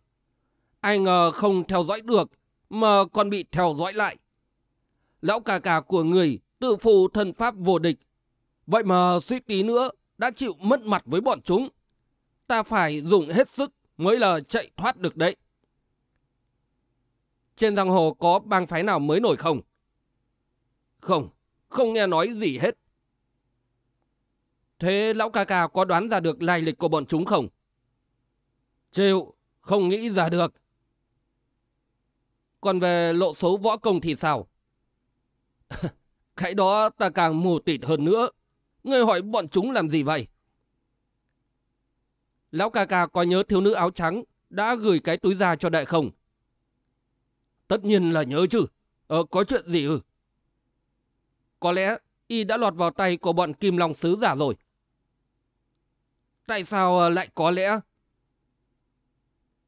S1: Ai ngờ không theo dõi được mà còn bị theo dõi lại. Lão cà cà của người tự phụ thần pháp vô địch. Vậy mà suýt tí nữa đã chịu mất mặt với bọn chúng. Ta phải dùng hết sức mới là chạy thoát được đấy. Trên giang hồ có bang phái nào mới nổi không? Không, không nghe nói gì hết. Thế lão ca ca có đoán ra được lai lịch của bọn chúng không? Chịu, không nghĩ ra được. Còn về lộ số võ công thì sao? Cái đó ta càng mù tịt hơn nữa. Ngươi hỏi bọn chúng làm gì vậy? Lão ca ca có nhớ thiếu nữ áo trắng đã gửi cái túi ra cho đại không? Tất nhiên là nhớ chứ. Ờ, có chuyện gì ư? Có lẽ y đã lọt vào tay của bọn kim long sứ giả rồi. Tại sao ờ, lại có lẽ?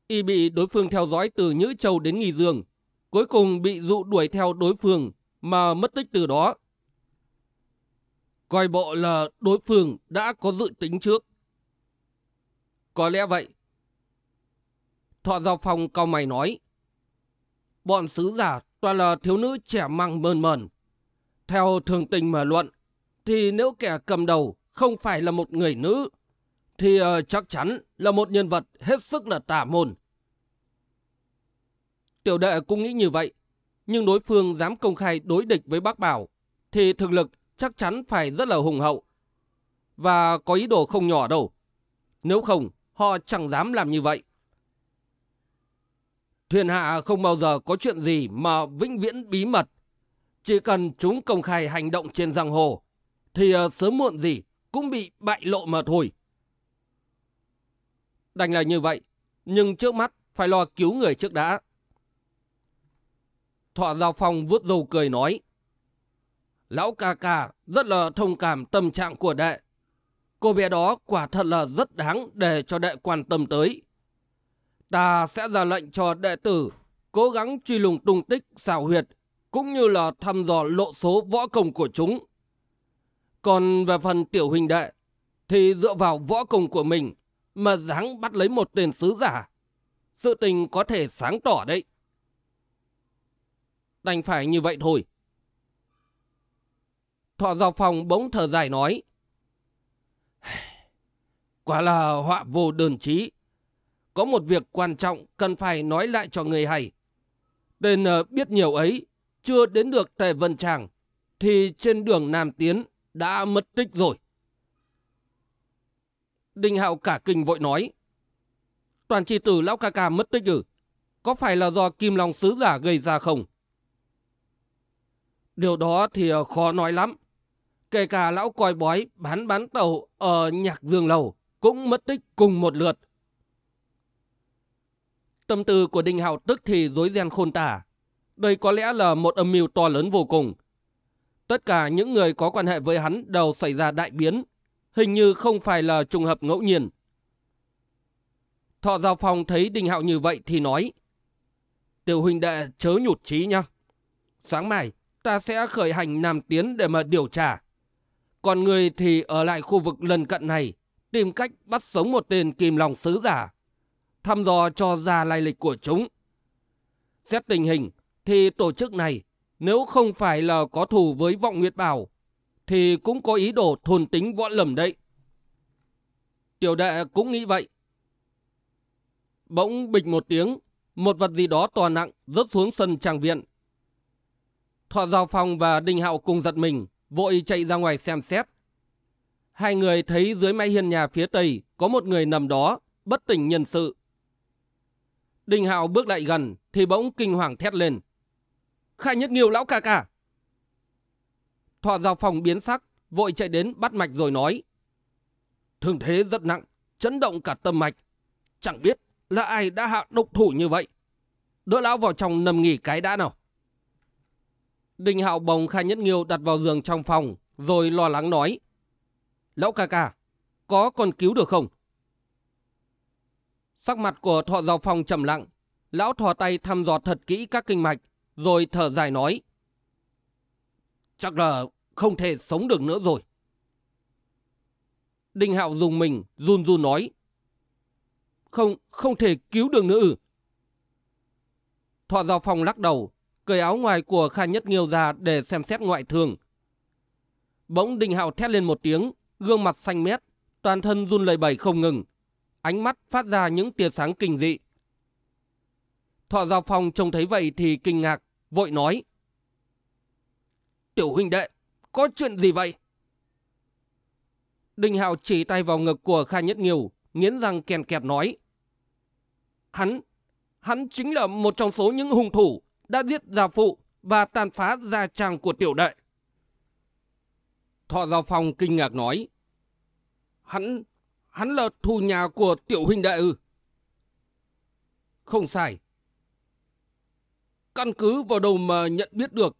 S1: Y bị đối phương theo dõi từ Nhữ Châu đến Nghi Dương. Cuối cùng bị dụ đuổi theo đối phương mà mất tích từ đó. Coi bộ là đối phương đã có dự tính trước. Có lẽ vậy. Thọ Giao Phong cao mày nói bọn sứ giả toàn là thiếu nữ trẻ măng mơn mờn. Theo thường tình mà luận, thì nếu kẻ cầm đầu không phải là một người nữ, thì ờ, chắc chắn là một nhân vật hết sức là tà môn. Tiểu đệ cũng nghĩ như vậy, nhưng đối phương dám công khai đối địch với bác Bảo, thì thực lực chắc chắn phải rất là hùng hậu. Và có ý đồ không nhỏ đâu. Nếu không, họ chẳng dám làm như vậy. Thiên hạ không bao giờ có chuyện gì mà vĩnh viễn bí mật. Chỉ cần chúng công khai hành động trên giang hồ, thì ờ, sớm muộn gì cũng bị bại lộ mà thôi. Đành là như vậy, nhưng trước mắt phải lo cứu người trước đã. Thọ Giao Phong vuốt râu cười nói. Lão ca ca rất là thông cảm tâm trạng của đệ. Cô bé đó quả thật là rất đáng để cho đệ quan tâm tới. Ta sẽ ra lệnh cho đệ tử cố gắng truy lùng tung tích xào huyệt cũng như là thăm dò lộ số võ công của chúng. Còn về phần tiểu huynh đệ thì dựa vào võ công của mình mà dáng bắt lấy một tên sứ giả. Sự tình có thể sáng tỏ đấy. Đành phải như vậy thôi. Thọ dọc phòng bỗng thở dài nói. Quả là họa vô đơn trí có một việc quan trọng cần phải nói lại cho người hay. Tên ờ, biết nhiều ấy chưa đến được Tề Vân Tràng thì trên đường Nam Tiến đã mất tích rồi. Đinh Hạo cả kinh vội nói. Toàn chi tử lão ca ca mất tích ư? Có phải là do Kim Long Sứ Giả gây ra không? Điều đó thì ờ, khó nói lắm. Kể cả lão coi bói bán bán tàu ở Nhạc Dương Lầu cũng mất tích cùng một lượt. Tâm tư của Đinh Hạo tức thì rối ren khôn tả. Đây có lẽ là một âm mưu to lớn vô cùng. Tất cả những người có quan hệ với hắn đều xảy ra đại biến, hình như không phải là trùng hợp ngẫu nhiên. Thọ Giao Phong thấy Đinh Hạo như vậy thì nói, Tiểu huynh đệ chớ nhụt chí nha Sáng mai, ta sẽ khởi hành Nam Tiến để mà điều tra. Còn người thì ở lại khu vực lần cận này, tìm cách bắt sống một tên kim lòng sứ giả thăm dò cho ra lai lịch của chúng. Xét tình hình thì tổ chức này nếu không phải là có thù với Vọng Nguyệt Bảo thì cũng có ý đồ thôn tính võ lầm đấy. Tiểu đệ cũng nghĩ vậy. Bỗng bịch một tiếng, một vật gì đó to nặng rớt xuống sân tràng viện. Thọ Giao Phong và Đinh Hạo cùng giật mình, vội chạy ra ngoài xem xét. Hai người thấy dưới mái hiên nhà phía tây có một người nằm đó, bất tỉnh nhân sự. Đình Hạo bước lại gần thì bỗng kinh hoàng thét lên. Khai nhất nghiêu lão ca ca. Thọ giao phòng biến sắc, vội chạy đến bắt mạch rồi nói. Thương thế rất nặng, chấn động cả tâm mạch. Chẳng biết là ai đã hạ độc thủ như vậy. Đỡ lão vào trong nằm nghỉ cái đã nào. Đình Hạo bồng Khai Nhất Nghiêu đặt vào giường trong phòng, rồi lo lắng nói. Lão ca ca, có còn cứu được không? Sắc mặt của thọ giao phong trầm lặng, lão thò tay thăm dò thật kỹ các kinh mạch, rồi thở dài nói. Chắc là không thể sống được nữa rồi. Đinh Hạo dùng mình, run run nói. Không, không thể cứu được nữa ừ. Thọ giao phong lắc đầu, cởi áo ngoài của Kha Nhất Nghiêu ra để xem xét ngoại thương. Bỗng Đinh Hạo thét lên một tiếng, gương mặt xanh mét, toàn thân run lẩy bẩy không ngừng ánh mắt phát ra những tia sáng kinh dị. Thọ Giao Phong trông thấy vậy thì kinh ngạc, vội nói. Tiểu huynh đệ, có chuyện gì vậy? Đinh Hạo chỉ tay vào ngực của Kha Nhất Nghiêu, nghiến răng kèn kẹt nói. Hắn, hắn chính là một trong số những hung thủ đã giết gia phụ và tàn phá gia trang của tiểu đệ. Thọ Giao Phong kinh ngạc nói. Hắn, hắn là thù nhà của tiểu huynh đệ ư? Không sai. Căn cứ vào đầu mà nhận biết được.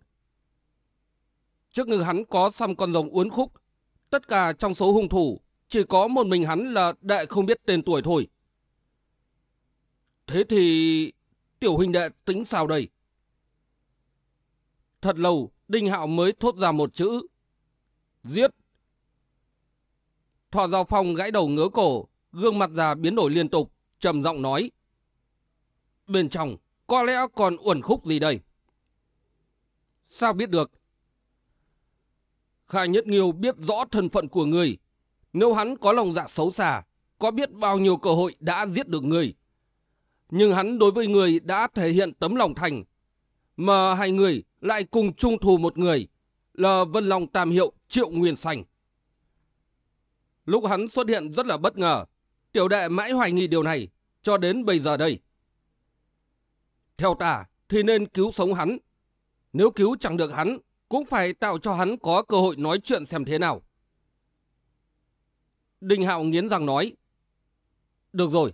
S1: Trước ngực hắn có xăm con rồng uốn khúc. Tất cả trong số hung thủ, chỉ có một mình hắn là đại không biết tên tuổi thôi. Thế thì tiểu huynh đệ tính sao đây? Thật lâu, Đinh Hạo mới thốt ra một chữ. Giết! Thọ Giao Phong gãi đầu ngớ cổ, gương mặt già biến đổi liên tục, trầm giọng nói. Bên trong, có lẽ còn uẩn khúc gì đây? Sao biết được? Khai Nhất Nghiêu biết rõ thân phận của người. Nếu hắn có lòng dạ xấu xà, có biết bao nhiêu cơ hội đã giết được người. Nhưng hắn đối với người đã thể hiện tấm lòng thành. Mà hai người lại cùng chung thù một người là Vân Long Tam Hiệu Triệu Nguyên Sành. Lúc hắn xuất hiện rất là bất ngờ. Tiểu đệ mãi hoài nghi điều này, cho đến bây giờ đây. Theo ta thì nên cứu sống hắn. Nếu cứu chẳng được hắn, cũng phải tạo cho hắn có cơ hội nói chuyện xem thế nào. Đình Hạo nghiến răng nói. Được rồi,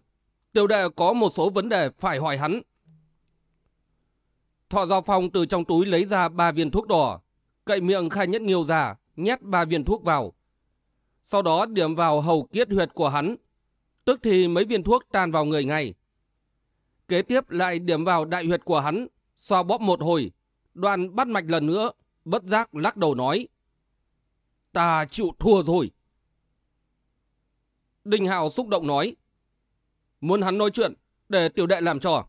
S1: tiểu đệ có một số vấn đề phải hỏi hắn. Thọ Giao Phong từ trong túi lấy ra ba viên thuốc đỏ, cậy miệng Khai Nhất Nghiêu già nhét ba viên thuốc vào, sau đó điểm vào hầu kiết huyệt của hắn. Tức thì mấy viên thuốc tan vào người ngay. Kế tiếp lại điểm vào đại huyệt của hắn, xoa bóp một hồi. Đoàn bắt mạch lần nữa, bất giác lắc đầu nói. Ta chịu thua rồi. Đinh Hạo xúc động nói. Muốn hắn nói chuyện, để tiểu đệ làm trò.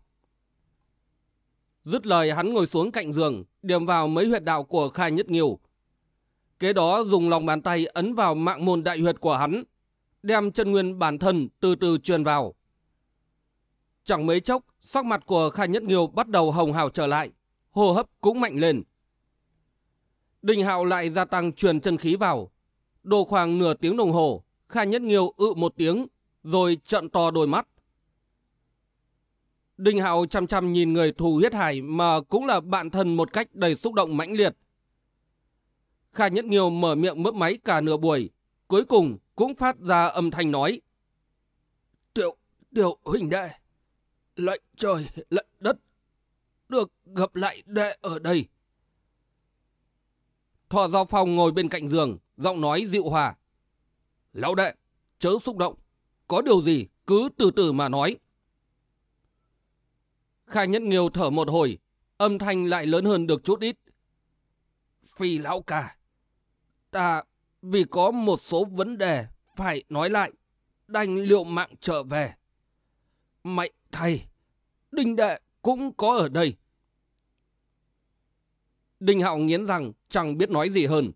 S1: Dứt lời hắn ngồi xuống cạnh giường, điểm vào mấy huyệt đạo của Khai Nhất Nghiêu, Kế đó dùng lòng bàn tay ấn vào mạng môn đại huyệt của hắn, đem chân nguyên bản thân từ từ truyền vào. Chẳng mấy chốc, sắc mặt của Kha Nhất Nghiêu bắt đầu hồng hào trở lại, hô hấp cũng mạnh lên. Đình Hạo lại gia tăng truyền chân khí vào. Đồ khoảng nửa tiếng đồng hồ, Kha Nhất Nghiêu ự một tiếng, rồi trận to đôi mắt. Đình Hạo chăm chăm nhìn người thù huyết hải mà cũng là bạn thân một cách đầy xúc động mãnh liệt, Kha Nhất Nghiêu mở miệng mấp máy cả nửa buổi, cuối cùng cũng phát ra âm thanh nói. Tiểu, tiểu huynh đệ, lệnh trời, lệnh đất, được gặp lại đệ ở đây. Thọ Giao Phong ngồi bên cạnh giường, giọng nói dịu hòa. Lão đệ, chớ xúc động, có điều gì cứ từ từ mà nói. Kha Nhất Nghiêu thở một hồi, âm thanh lại lớn hơn được chút ít. Phi lão cả." Ta vì có một số vấn đề phải nói lại, đành liệu mạng trở về. Mạnh thầy, đinh đệ cũng có ở đây. Đinh Hạo nghiến rằng chẳng biết nói gì hơn.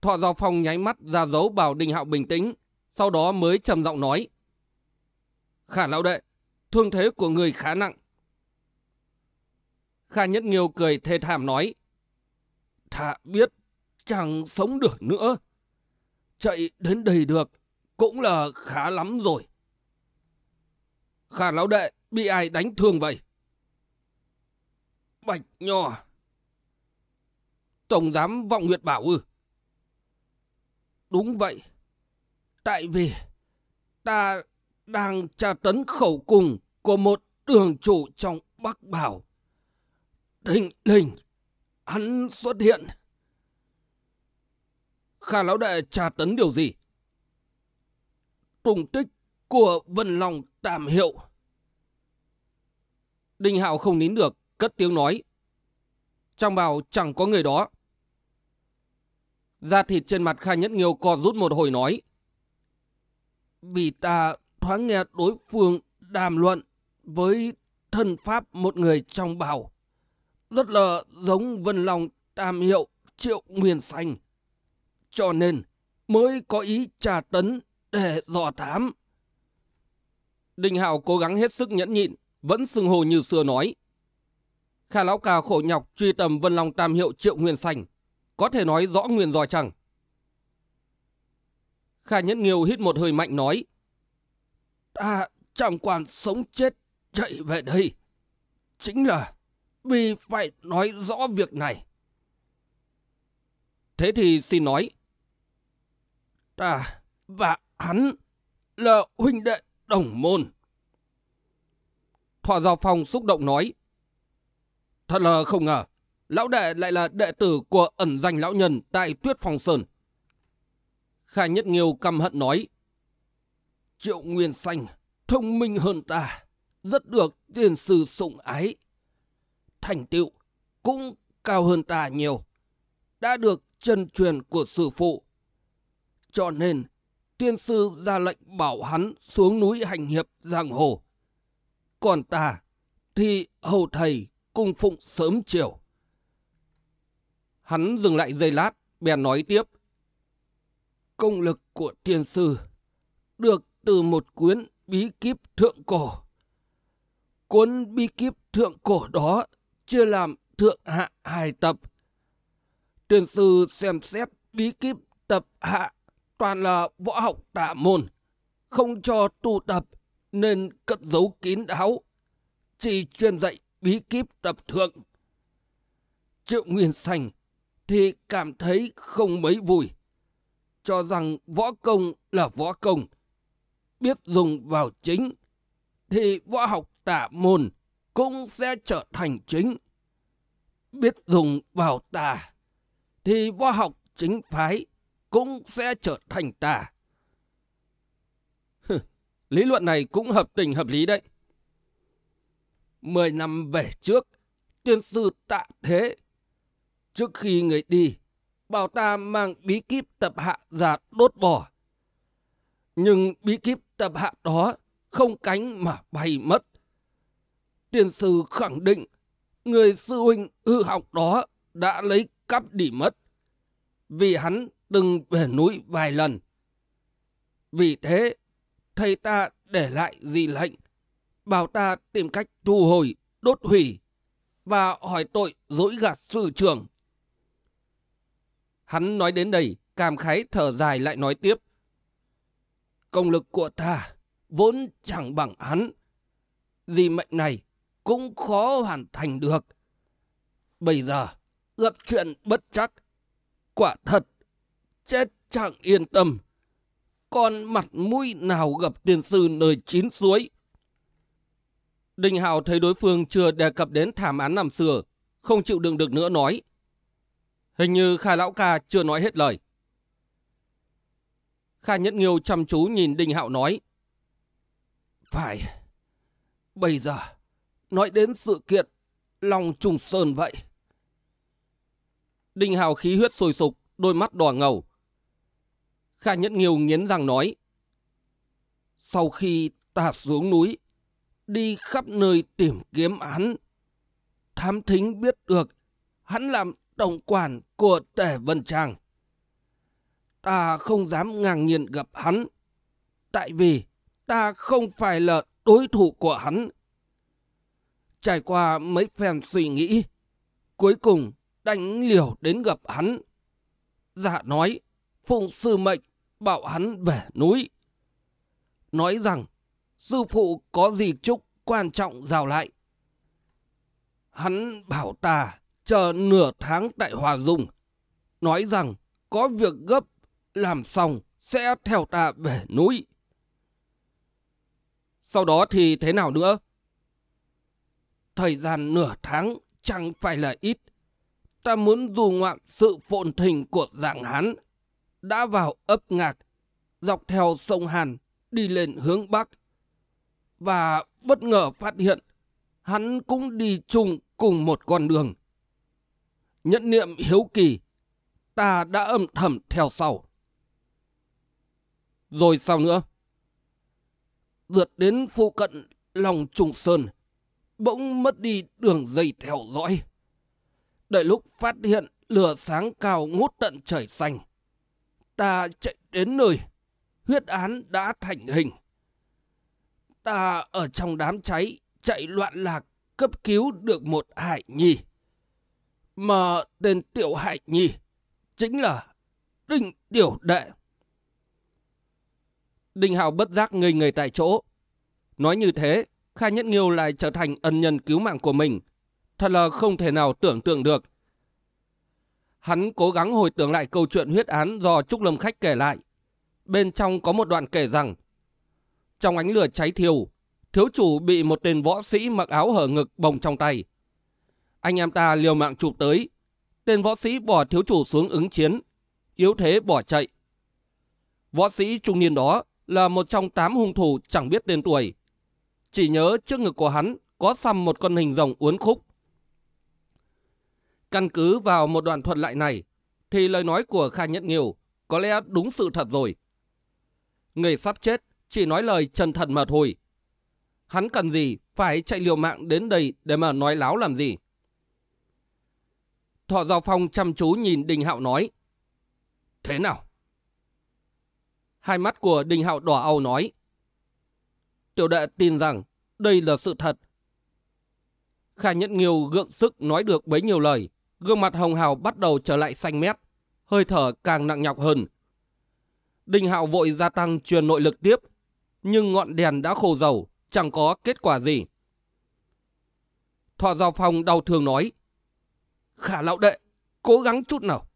S1: Thọ Giao Phong nháy mắt ra dấu bảo Đinh Hạo bình tĩnh, sau đó mới trầm giọng nói. Khả lão đệ, thương thế của người khá nặng. Kha Nhất Nghiêu cười thê thảm nói. Thả biết chẳng sống được nữa. Chạy đến đây được cũng là khá lắm rồi. Khả lão đệ bị ai đánh thương vậy? Bạch nho. Tổng giám vọng nguyệt bảo ư? Đúng vậy. Tại vì ta đang tra tấn khẩu cùng của một đường chủ trong Bắc Bảo. Thình lình, hắn xuất hiện. Kha lão đệ trà tấn điều gì? Trùng tích của Vân lòng Tam Hiệu. Đinh Hạo không nín được, cất tiếng nói. Trong bào chẳng có người đó. Da thịt trên mặt Kha Nhất Nghiêu co rút một hồi nói. Vì ta thoáng nghe đối phương đàm luận với thân pháp một người trong bào. Rất là giống Vân lòng Tam Hiệu Triệu Nguyên Xanh cho nên mới có ý trà tấn để dò thám. Đình Hảo cố gắng hết sức nhẫn nhịn, vẫn sưng hồ như xưa nói. Kha Lão Ca khổ nhọc truy tầm Vân Long Tam Hiệu Triệu Nguyên Sành, có thể nói rõ nguyên do chẳng. Kha Nhẫn Nghiêu hít một hơi mạnh nói. Ta chẳng quản sống chết chạy về đây. Chính là vì phải nói rõ việc này. Thế thì xin nói, ta và hắn là huynh đệ đồng môn. Thỏa Giao Phong xúc động nói. Thật là không ngờ, lão đệ lại là đệ tử của ẩn danh lão nhân tại Tuyết Phong Sơn. Khai Nhất Nghiêu căm hận nói. Triệu Nguyên Xanh thông minh hơn ta, rất được tiền sư sủng ái. Thành tựu cũng cao hơn ta nhiều, đã được chân truyền của sư phụ cho nên, tiên sư ra lệnh bảo hắn xuống núi hành hiệp giang hồ. Còn ta thì hầu thầy cung phụng sớm chiều. Hắn dừng lại giây lát, bèn nói tiếp. Công lực của tiên sư được từ một quyến bí kíp thượng cổ. Cuốn bí kíp thượng cổ đó chưa làm thượng hạ hai tập. Tiên sư xem xét bí kíp tập hạ toàn là võ học tả môn, không cho tu tập nên cất giấu kín đáo, chỉ truyền dạy bí kíp tập thượng. Triệu Nguyên Sành thì cảm thấy không mấy vui, cho rằng võ công là võ công, biết dùng vào chính, thì võ học tả môn cũng sẽ trở thành chính. Biết dùng vào tà, thì võ học chính phái cũng sẽ trở thành tà. Lý luận này cũng hợp tình hợp lý đấy. Mười năm về trước, tiên sư tạ thế. Trước khi người đi, bảo ta mang bí kíp tập hạ ra đốt bỏ. Nhưng bí kíp tập hạ đó không cánh mà bay mất. Tiên sư khẳng định người sư huynh hư học đó đã lấy cắp đi mất. Vì hắn từng về núi vài lần. Vì thế, thầy ta để lại gì lệnh, bảo ta tìm cách thu hồi, đốt hủy và hỏi tội dối gạt sư trưởng. Hắn nói đến đây, cảm khái thở dài lại nói tiếp. Công lực của ta vốn chẳng bằng hắn. gì mệnh này cũng khó hoàn thành được. Bây giờ, gặp chuyện bất chắc, quả thật chết chẳng yên tâm. còn mặt mũi nào gặp tiền sư nơi chín suối. Đình Hào thấy đối phương chưa đề cập đến thảm án năm xưa, không chịu đựng được nữa nói. Hình như Kha Lão Ca chưa nói hết lời. Kha Nhất Nghiêu chăm chú nhìn Đình Hạo nói. Phải, bây giờ nói đến sự kiện lòng Trùng Sơn vậy. Đình Hào khí huyết sôi sục, đôi mắt đỏ ngầu. Kha Nhất Nghiêu nghiến răng nói. Sau khi ta xuống núi, đi khắp nơi tìm kiếm hắn, thám thính biết được hắn làm tổng quản của Tể Vân Trang. Ta không dám ngang nhiên gặp hắn, tại vì ta không phải là đối thủ của hắn. Trải qua mấy phen suy nghĩ, cuối cùng đánh liều đến gặp hắn. Dạ nói, phụng sư mệnh bảo hắn về núi. Nói rằng, sư phụ có gì chúc quan trọng rào lại. Hắn bảo ta chờ nửa tháng tại Hòa Dung, nói rằng có việc gấp, làm xong sẽ theo ta về núi. Sau đó thì thế nào nữa? Thời gian nửa tháng chẳng phải là ít. Ta muốn du ngoạn sự phồn thình của dạng hắn đã vào ấp ngạc, dọc theo sông Hàn đi lên hướng Bắc. Và bất ngờ phát hiện hắn cũng đi chung cùng một con đường. Nhận niệm hiếu kỳ, ta đã âm thầm theo sau. Rồi sao nữa? Rượt đến phụ cận lòng trùng sơn, bỗng mất đi đường dây theo dõi. Đợi lúc phát hiện lửa sáng cao ngút tận trời xanh, Ta chạy đến nơi, huyết án đã thành hình. Ta ở trong đám cháy, chạy loạn lạc, cấp cứu được một hải nhi. Mà tên tiểu hải nhi chính là Đinh Tiểu Đệ. Đinh Hào bất giác ngây người tại chỗ. Nói như thế, Kha Nhất Nghiêu lại trở thành ân nhân cứu mạng của mình. Thật là không thể nào tưởng tượng được. Hắn cố gắng hồi tưởng lại câu chuyện huyết án do Trúc Lâm Khách kể lại. Bên trong có một đoạn kể rằng, trong ánh lửa cháy thiêu, thiếu chủ bị một tên võ sĩ mặc áo hở ngực bồng trong tay. Anh em ta liều mạng chụp tới, tên võ sĩ bỏ thiếu chủ xuống ứng chiến, yếu thế bỏ chạy. Võ sĩ trung niên đó là một trong tám hung thủ chẳng biết tên tuổi. Chỉ nhớ trước ngực của hắn có xăm một con hình rồng uốn khúc. Căn cứ vào một đoạn thuật lại này, thì lời nói của Kha Nhất Nghiêu có lẽ đúng sự thật rồi. Người sắp chết chỉ nói lời chân thật mà thôi. Hắn cần gì phải chạy liều mạng đến đây để mà nói láo làm gì? Thọ Giao Phong chăm chú nhìn Đình Hạo nói. Thế nào? Hai mắt của Đình Hạo đỏ au nói. Tiểu đệ tin rằng đây là sự thật. Kha Nhất Nghiêu gượng sức nói được bấy nhiêu lời, Gương mặt hồng hào bắt đầu trở lại xanh mét, hơi thở càng nặng nhọc hơn. Đinh Hạo vội gia tăng truyền nội lực tiếp, nhưng ngọn đèn đã khô dầu, chẳng có kết quả gì. Thọ Giao Phong đau thương nói, Khả lão đệ, cố gắng chút nào.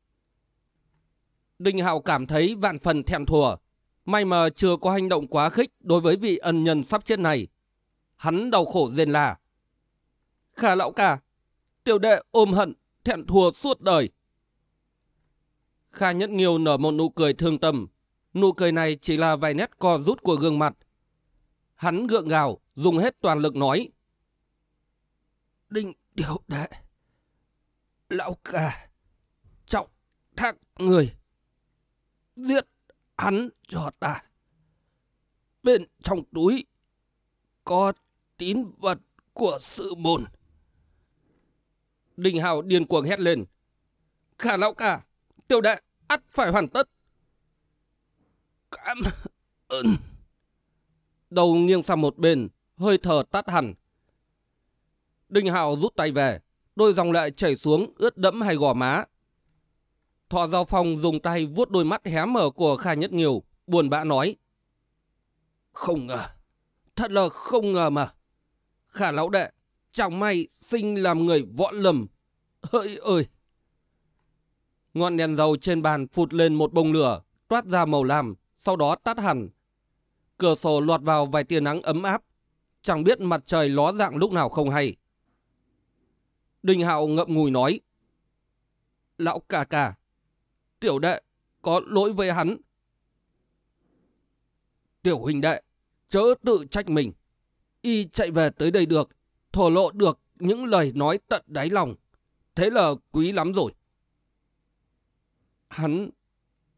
S1: Đinh Hạo cảm thấy vạn phần thẹn thùa, may mà chưa có hành động quá khích đối với vị ân nhân sắp chết này. Hắn đau khổ rên là, Khả lão ca, tiểu đệ ôm hận, thẹn thua suốt đời. Kha Nhất Nghiêu nở một nụ cười thương tâm. Nụ cười này chỉ là vài nét co rút của gương mặt. Hắn gượng gạo dùng hết toàn lực nói. Đinh điều đệ. Lão cả Trọng thác người. Giết hắn cho ta. Bên trong túi có tín vật của sự môn. Đình Hào điên cuồng hét lên. Khả lão cả, tiểu đệ, ắt phải hoàn tất. Cảm ơn. Đầu nghiêng sang một bên, hơi thở tắt hẳn. Đình Hào rút tay về, đôi dòng lệ chảy xuống ướt đẫm hay gò má. Thọ Giao Phong dùng tay vuốt đôi mắt hé mở của Kha Nhất Nhiều, buồn bã nói. Không ngờ, thật là không ngờ mà. Khả lão đệ, chẳng may sinh làm người võ lầm. Hỡi ơi! Ngọn đèn dầu trên bàn phụt lên một bông lửa, toát ra màu lam, sau đó tắt hẳn. Cửa sổ lọt vào vài tia nắng ấm áp, chẳng biết mặt trời ló dạng lúc nào không hay. Đình Hạo ngậm ngùi nói, Lão cả cả, tiểu đệ, có lỗi với hắn. Tiểu huynh đệ, chớ tự trách mình. Y chạy về tới đây được thổ lộ được những lời nói tận đáy lòng. Thế là quý lắm rồi. Hắn,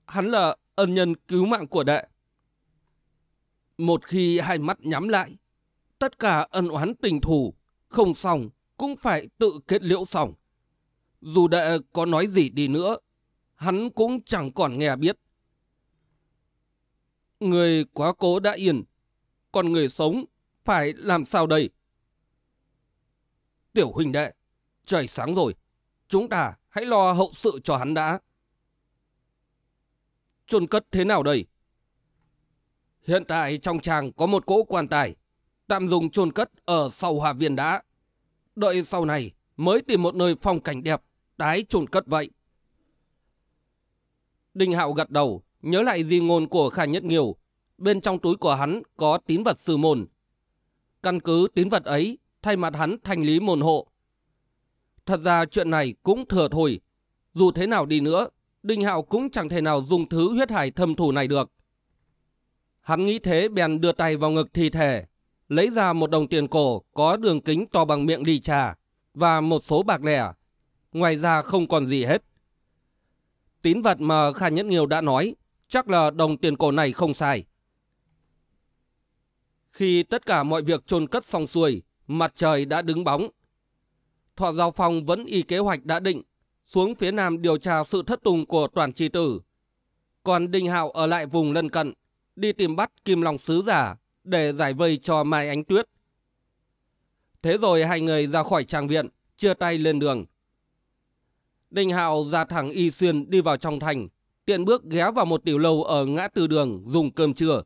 S1: hắn là ân nhân cứu mạng của đệ. Một khi hai mắt nhắm lại, tất cả ân oán tình thù, không xong cũng phải tự kết liễu xong. Dù đệ có nói gì đi nữa, hắn cũng chẳng còn nghe biết. Người quá cố đã yên, còn người sống phải làm sao đây? Tiểu huynh đệ, trời sáng rồi, chúng ta hãy lo hậu sự cho hắn đã. chôn cất thế nào đây? Hiện tại trong tràng có một cỗ quan tài, tạm dùng chôn cất ở sau hòa viên đã. Đợi sau này mới tìm một nơi phong cảnh đẹp, tái chôn cất vậy. Đình Hạo gật đầu, nhớ lại di ngôn của Khả Nhất Nghiều. Bên trong túi của hắn có tín vật sư môn. Căn cứ tín vật ấy thay mặt hắn thành lý môn hộ. Thật ra chuyện này cũng thừa thôi. Dù thế nào đi nữa, Đinh Hạo cũng chẳng thể nào dùng thứ huyết hải thâm thủ này được. Hắn nghĩ thế bèn đưa tay vào ngực thi thể, lấy ra một đồng tiền cổ có đường kính to bằng miệng ly trà và một số bạc lẻ. Ngoài ra không còn gì hết. Tín vật mà Kha Nhất Nghiêu đã nói, chắc là đồng tiền cổ này không sai. Khi tất cả mọi việc chôn cất xong xuôi, Mặt trời đã đứng bóng. Thọ Giao Phong vẫn y kế hoạch đã định, xuống phía nam điều tra sự thất tùng của toàn trì tử. Còn Đinh Hạo ở lại vùng lân cận, đi tìm bắt Kim Long Sứ Giả để giải vây cho Mai Ánh Tuyết. Thế rồi hai người ra khỏi trang viện, chia tay lên đường. Đinh Hạo ra thẳng Y Xuyên đi vào trong thành, tiện bước ghé vào một tiểu lâu ở ngã tư đường dùng cơm trưa.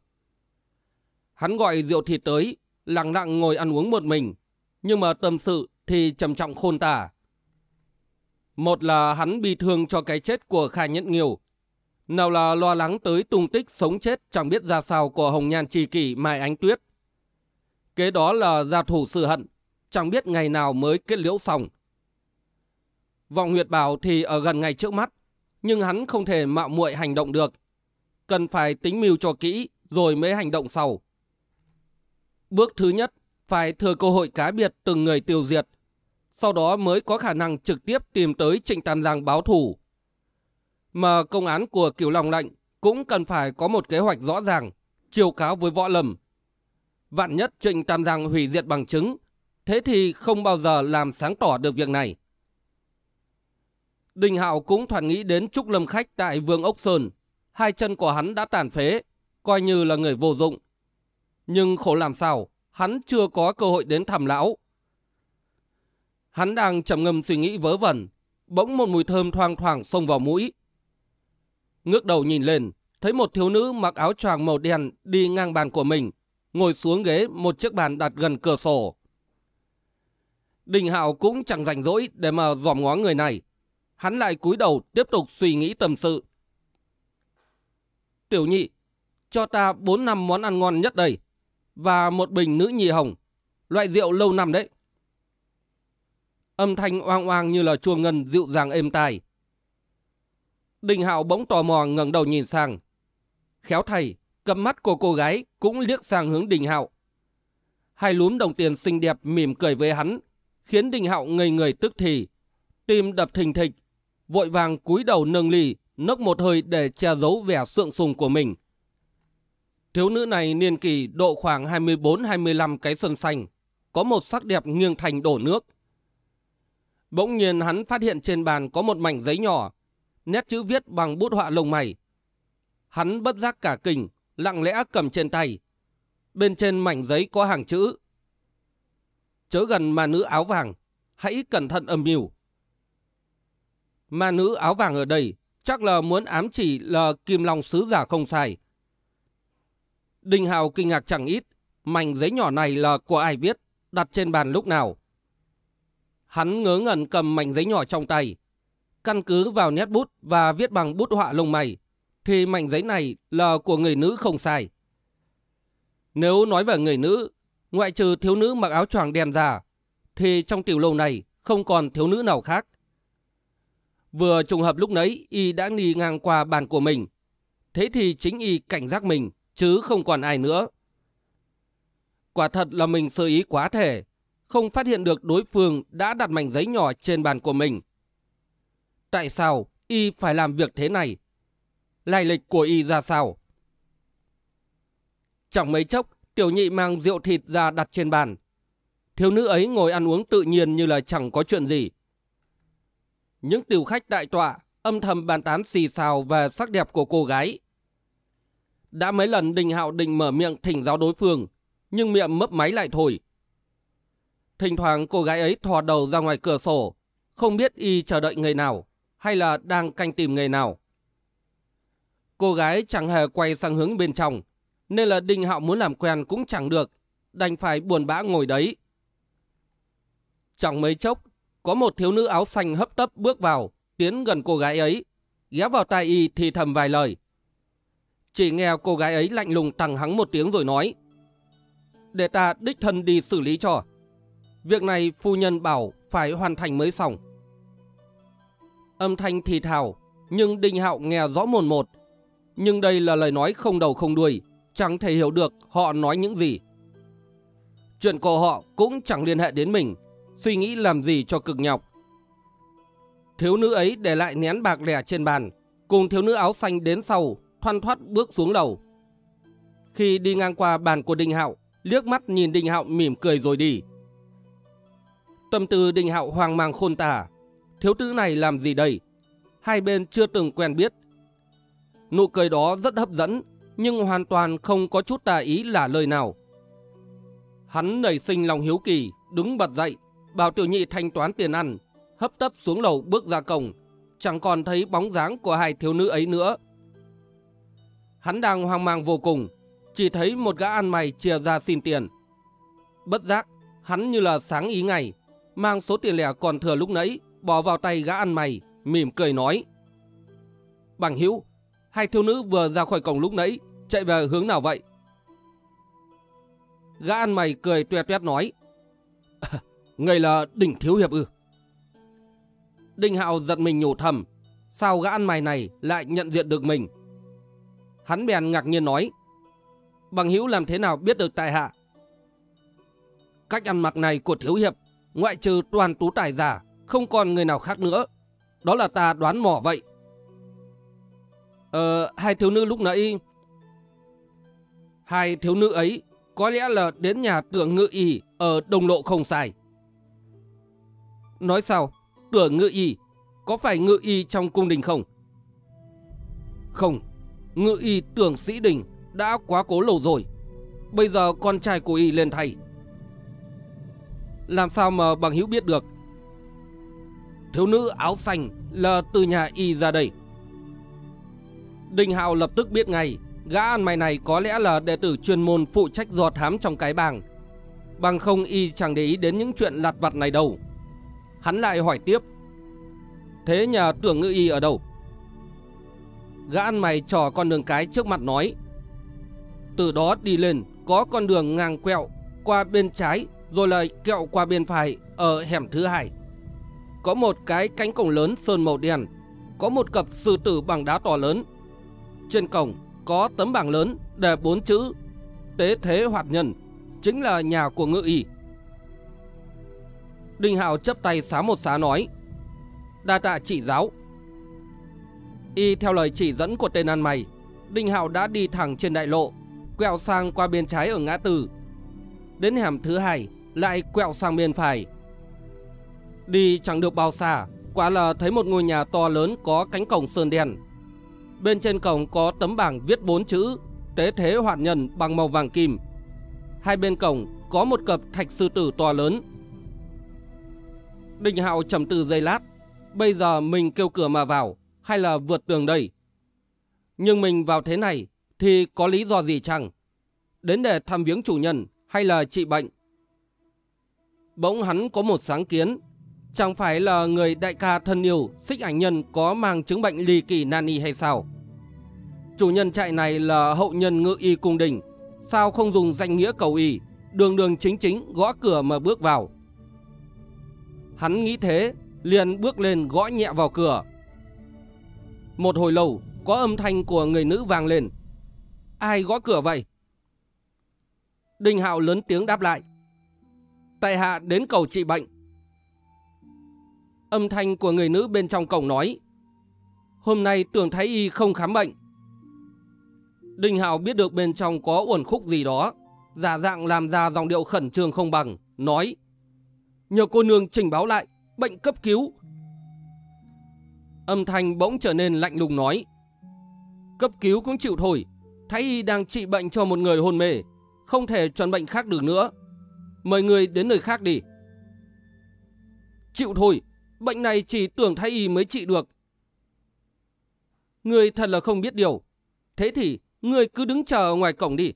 S1: Hắn gọi rượu thịt tới, lặng lặng ngồi ăn uống một mình, nhưng mà tâm sự thì trầm trọng khôn tả. Một là hắn bị thương cho cái chết của Kha Nhất Nghiêu, nào là lo lắng tới tung tích sống chết chẳng biết ra sao của Hồng Nhan Trì Kỷ Mai Ánh Tuyết. Kế đó là gia thủ sự hận, chẳng biết ngày nào mới kết liễu xong. Vọng Nguyệt bảo thì ở gần ngày trước mắt, nhưng hắn không thể mạo muội hành động được. Cần phải tính mưu cho kỹ rồi mới hành động sau. Bước thứ nhất, phải thừa cơ hội cá biệt từng người tiêu diệt, sau đó mới có khả năng trực tiếp tìm tới Trịnh Tam Giang báo thủ. Mà công án của Cửu Long Lệnh cũng cần phải có một kế hoạch rõ ràng, chiều cáo với võ lầm. Vạn nhất Trịnh Tam Giang hủy diệt bằng chứng, thế thì không bao giờ làm sáng tỏ được việc này. Đình Hạo cũng thoạt nghĩ đến Trúc Lâm Khách tại Vương Ốc Sơn. Hai chân của hắn đã tàn phế, coi như là người vô dụng, nhưng khổ làm sao, hắn chưa có cơ hội đến thăm lão. Hắn đang trầm ngâm suy nghĩ vớ vẩn, bỗng một mùi thơm thoang thoảng xông vào mũi. Ngước đầu nhìn lên, thấy một thiếu nữ mặc áo choàng màu đen đi ngang bàn của mình, ngồi xuống ghế một chiếc bàn đặt gần cửa sổ. Đình Hạo cũng chẳng rảnh rỗi để mà dòm ngó người này. Hắn lại cúi đầu tiếp tục suy nghĩ tâm sự. Tiểu nhị, cho ta bốn năm món ăn ngon nhất đây và một bình nữ nhì hồng, loại rượu lâu năm đấy. Âm thanh oang oang như là chuông ngân dịu dàng êm tai. Đình Hạo bỗng tò mò ngẩng đầu nhìn sang. Khéo thầy, cặp mắt của cô gái cũng liếc sang hướng Đình Hạo. Hai lúm đồng tiền xinh đẹp mỉm cười với hắn, khiến Đình Hạo ngây người tức thì, tim đập thình thịch, vội vàng cúi đầu nâng ly, nốc một hơi để che giấu vẻ sượng sùng của mình. Thiếu nữ này niên kỷ độ khoảng 24-25 cái xuân xanh, có một sắc đẹp nghiêng thành đổ nước. Bỗng nhiên hắn phát hiện trên bàn có một mảnh giấy nhỏ, nét chữ viết bằng bút họa lồng mày. Hắn bất giác cả kinh, lặng lẽ cầm trên tay. Bên trên mảnh giấy có hàng chữ. Chớ gần mà nữ áo vàng, hãy cẩn thận âm mưu. Ma nữ áo vàng ở đây chắc là muốn ám chỉ là Kim Long Sứ Giả không sai. Đinh Hào kinh ngạc chẳng ít, mảnh giấy nhỏ này là của ai viết, đặt trên bàn lúc nào. Hắn ngớ ngẩn cầm mảnh giấy nhỏ trong tay, căn cứ vào nét bút và viết bằng bút họa lông mày, thì mảnh giấy này là của người nữ không sai. Nếu nói về người nữ, ngoại trừ thiếu nữ mặc áo choàng đen già, thì trong tiểu lâu này không còn thiếu nữ nào khác. Vừa trùng hợp lúc nấy, y đã đi ngang qua bàn của mình. Thế thì chính y cảnh giác mình, chứ không còn ai nữa. Quả thật là mình sơ ý quá thể, không phát hiện được đối phương đã đặt mảnh giấy nhỏ trên bàn của mình. Tại sao y phải làm việc thế này? lại lịch của y ra sao? Chẳng mấy chốc, tiểu nhị mang rượu thịt ra đặt trên bàn. Thiếu nữ ấy ngồi ăn uống tự nhiên như là chẳng có chuyện gì. Những tiểu khách đại tọa âm thầm bàn tán xì xào về sắc đẹp của cô gái đã mấy lần Đình Hạo định mở miệng thỉnh giáo đối phương, nhưng miệng mấp máy lại thôi. Thỉnh thoảng cô gái ấy thò đầu ra ngoài cửa sổ, không biết y chờ đợi người nào, hay là đang canh tìm người nào. Cô gái chẳng hề quay sang hướng bên trong, nên là đình Hạo muốn làm quen cũng chẳng được, đành phải buồn bã ngồi đấy. Chẳng mấy chốc, có một thiếu nữ áo xanh hấp tấp bước vào, tiến gần cô gái ấy, ghé vào tai y thì thầm vài lời. Chỉ nghe cô gái ấy lạnh lùng thẳng hắng một tiếng rồi nói. Để ta đích thân đi xử lý cho. Việc này phu nhân bảo phải hoàn thành mới xong. Âm thanh thì thào, nhưng Đinh Hạo nghe rõ mồn một. Nhưng đây là lời nói không đầu không đuôi, chẳng thể hiểu được họ nói những gì. Chuyện của họ cũng chẳng liên hệ đến mình, suy nghĩ làm gì cho cực nhọc. Thiếu nữ ấy để lại nén bạc lẻ trên bàn, cùng thiếu nữ áo xanh đến sau thoăn thoắt bước xuống đầu. Khi đi ngang qua bàn của Đinh Hạo, liếc mắt nhìn Đinh Hạo mỉm cười rồi đi. Tâm tư Đinh Hạo hoang mang khôn tả. Thiếu tử này làm gì đây? Hai bên chưa từng quen biết. Nụ cười đó rất hấp dẫn, nhưng hoàn toàn không có chút tà ý là lời nào. Hắn nảy sinh lòng hiếu kỳ, đứng bật dậy, bảo tiểu nhị thanh toán tiền ăn, hấp tấp xuống lầu bước ra cổng. Chẳng còn thấy bóng dáng của hai thiếu nữ ấy nữa. Hắn đang hoang mang vô cùng, chỉ thấy một gã ăn mày chia ra xin tiền. Bất giác, hắn như là sáng ý ngày, mang số tiền lẻ còn thừa lúc nãy, bỏ vào tay gã ăn mày, mỉm cười nói. Bằng hữu, hai thiếu nữ vừa ra khỏi cổng lúc nãy, chạy về hướng nào vậy? Gã ăn mày cười tuet tuet nói. À, là đỉnh thiếu hiệp ư. Đinh Hạo giật mình nhủ thầm, sao gã ăn mày này lại nhận diện được mình? Hắn bèn ngạc nhiên nói. Bằng hữu làm thế nào biết được tại hạ? Cách ăn mặc này của thiếu hiệp, ngoại trừ toàn tú tài giả, không còn người nào khác nữa. Đó là ta đoán mỏ vậy. Ờ, hai thiếu nữ lúc nãy... Hai thiếu nữ ấy có lẽ là đến nhà tưởng ngự y ở đồng lộ không sai. Nói sao, tưởng ngự y có phải ngự y trong cung đình không? Không, Ngự y tưởng sĩ đình đã quá cố lâu rồi. Bây giờ con trai của y lên thay. Làm sao mà bằng hữu biết được? Thiếu nữ áo xanh là từ nhà y ra đây. Đình Hạo lập tức biết ngay, gã ăn mày này có lẽ là đệ tử chuyên môn phụ trách dò thám trong cái bàng. Bằng không y chẳng để ý đến những chuyện lặt vặt này đâu. Hắn lại hỏi tiếp, thế nhà tưởng ngự y ở đâu? Gã ăn mày trò con đường cái trước mặt nói Từ đó đi lên Có con đường ngang quẹo Qua bên trái Rồi lại kẹo qua bên phải Ở hẻm thứ hai Có một cái cánh cổng lớn sơn màu đen Có một cặp sư tử bằng đá to lớn Trên cổng có tấm bảng lớn Để bốn chữ Tế thế hoạt nhân Chính là nhà của ngự y Đinh Hạo chấp tay xá một xá nói Đa tạ chỉ giáo Y theo lời chỉ dẫn của tên ăn mày, Đinh Hạo đã đi thẳng trên đại lộ, quẹo sang qua bên trái ở ngã tư. Đến hẻm thứ hai, lại quẹo sang bên phải. Đi chẳng được bao xa, quả là thấy một ngôi nhà to lớn có cánh cổng sơn đen. Bên trên cổng có tấm bảng viết bốn chữ Tế thế Hoạn nhân bằng màu vàng kim. Hai bên cổng có một cặp thạch sư tử to lớn. Đinh Hạo trầm tư giây lát, bây giờ mình kêu cửa mà vào hay là vượt tường đây? Nhưng mình vào thế này thì có lý do gì chăng? Đến để thăm viếng chủ nhân hay là trị bệnh? Bỗng hắn có một sáng kiến. Chẳng phải là người đại ca thân yêu xích ảnh nhân có mang chứng bệnh ly kỳ nani hay sao? Chủ nhân trại này là hậu nhân ngự y cung đình. Sao không dùng danh nghĩa cầu y, đường đường chính chính gõ cửa mà bước vào? Hắn nghĩ thế, liền bước lên gõ nhẹ vào cửa, một hồi lâu, có âm thanh của người nữ vang lên. Ai gõ cửa vậy? Đinh Hạo lớn tiếng đáp lại. Tại hạ đến cầu trị bệnh. Âm thanh của người nữ bên trong cổng nói. Hôm nay tưởng thái y không khám bệnh. Đinh Hạo biết được bên trong có uẩn khúc gì đó. Giả dạng làm ra dòng điệu khẩn trương không bằng. Nói. Nhờ cô nương trình báo lại. Bệnh cấp cứu. Âm thanh bỗng trở nên lạnh lùng nói. Cấp cứu cũng chịu thôi, thái y đang trị bệnh cho một người hôn mê, không thể chuẩn bệnh khác được nữa. Mời người đến nơi khác đi. Chịu thôi, bệnh này chỉ tưởng thái y mới trị được. Người thật là không biết điều. Thế thì, người cứ đứng chờ ngoài cổng đi.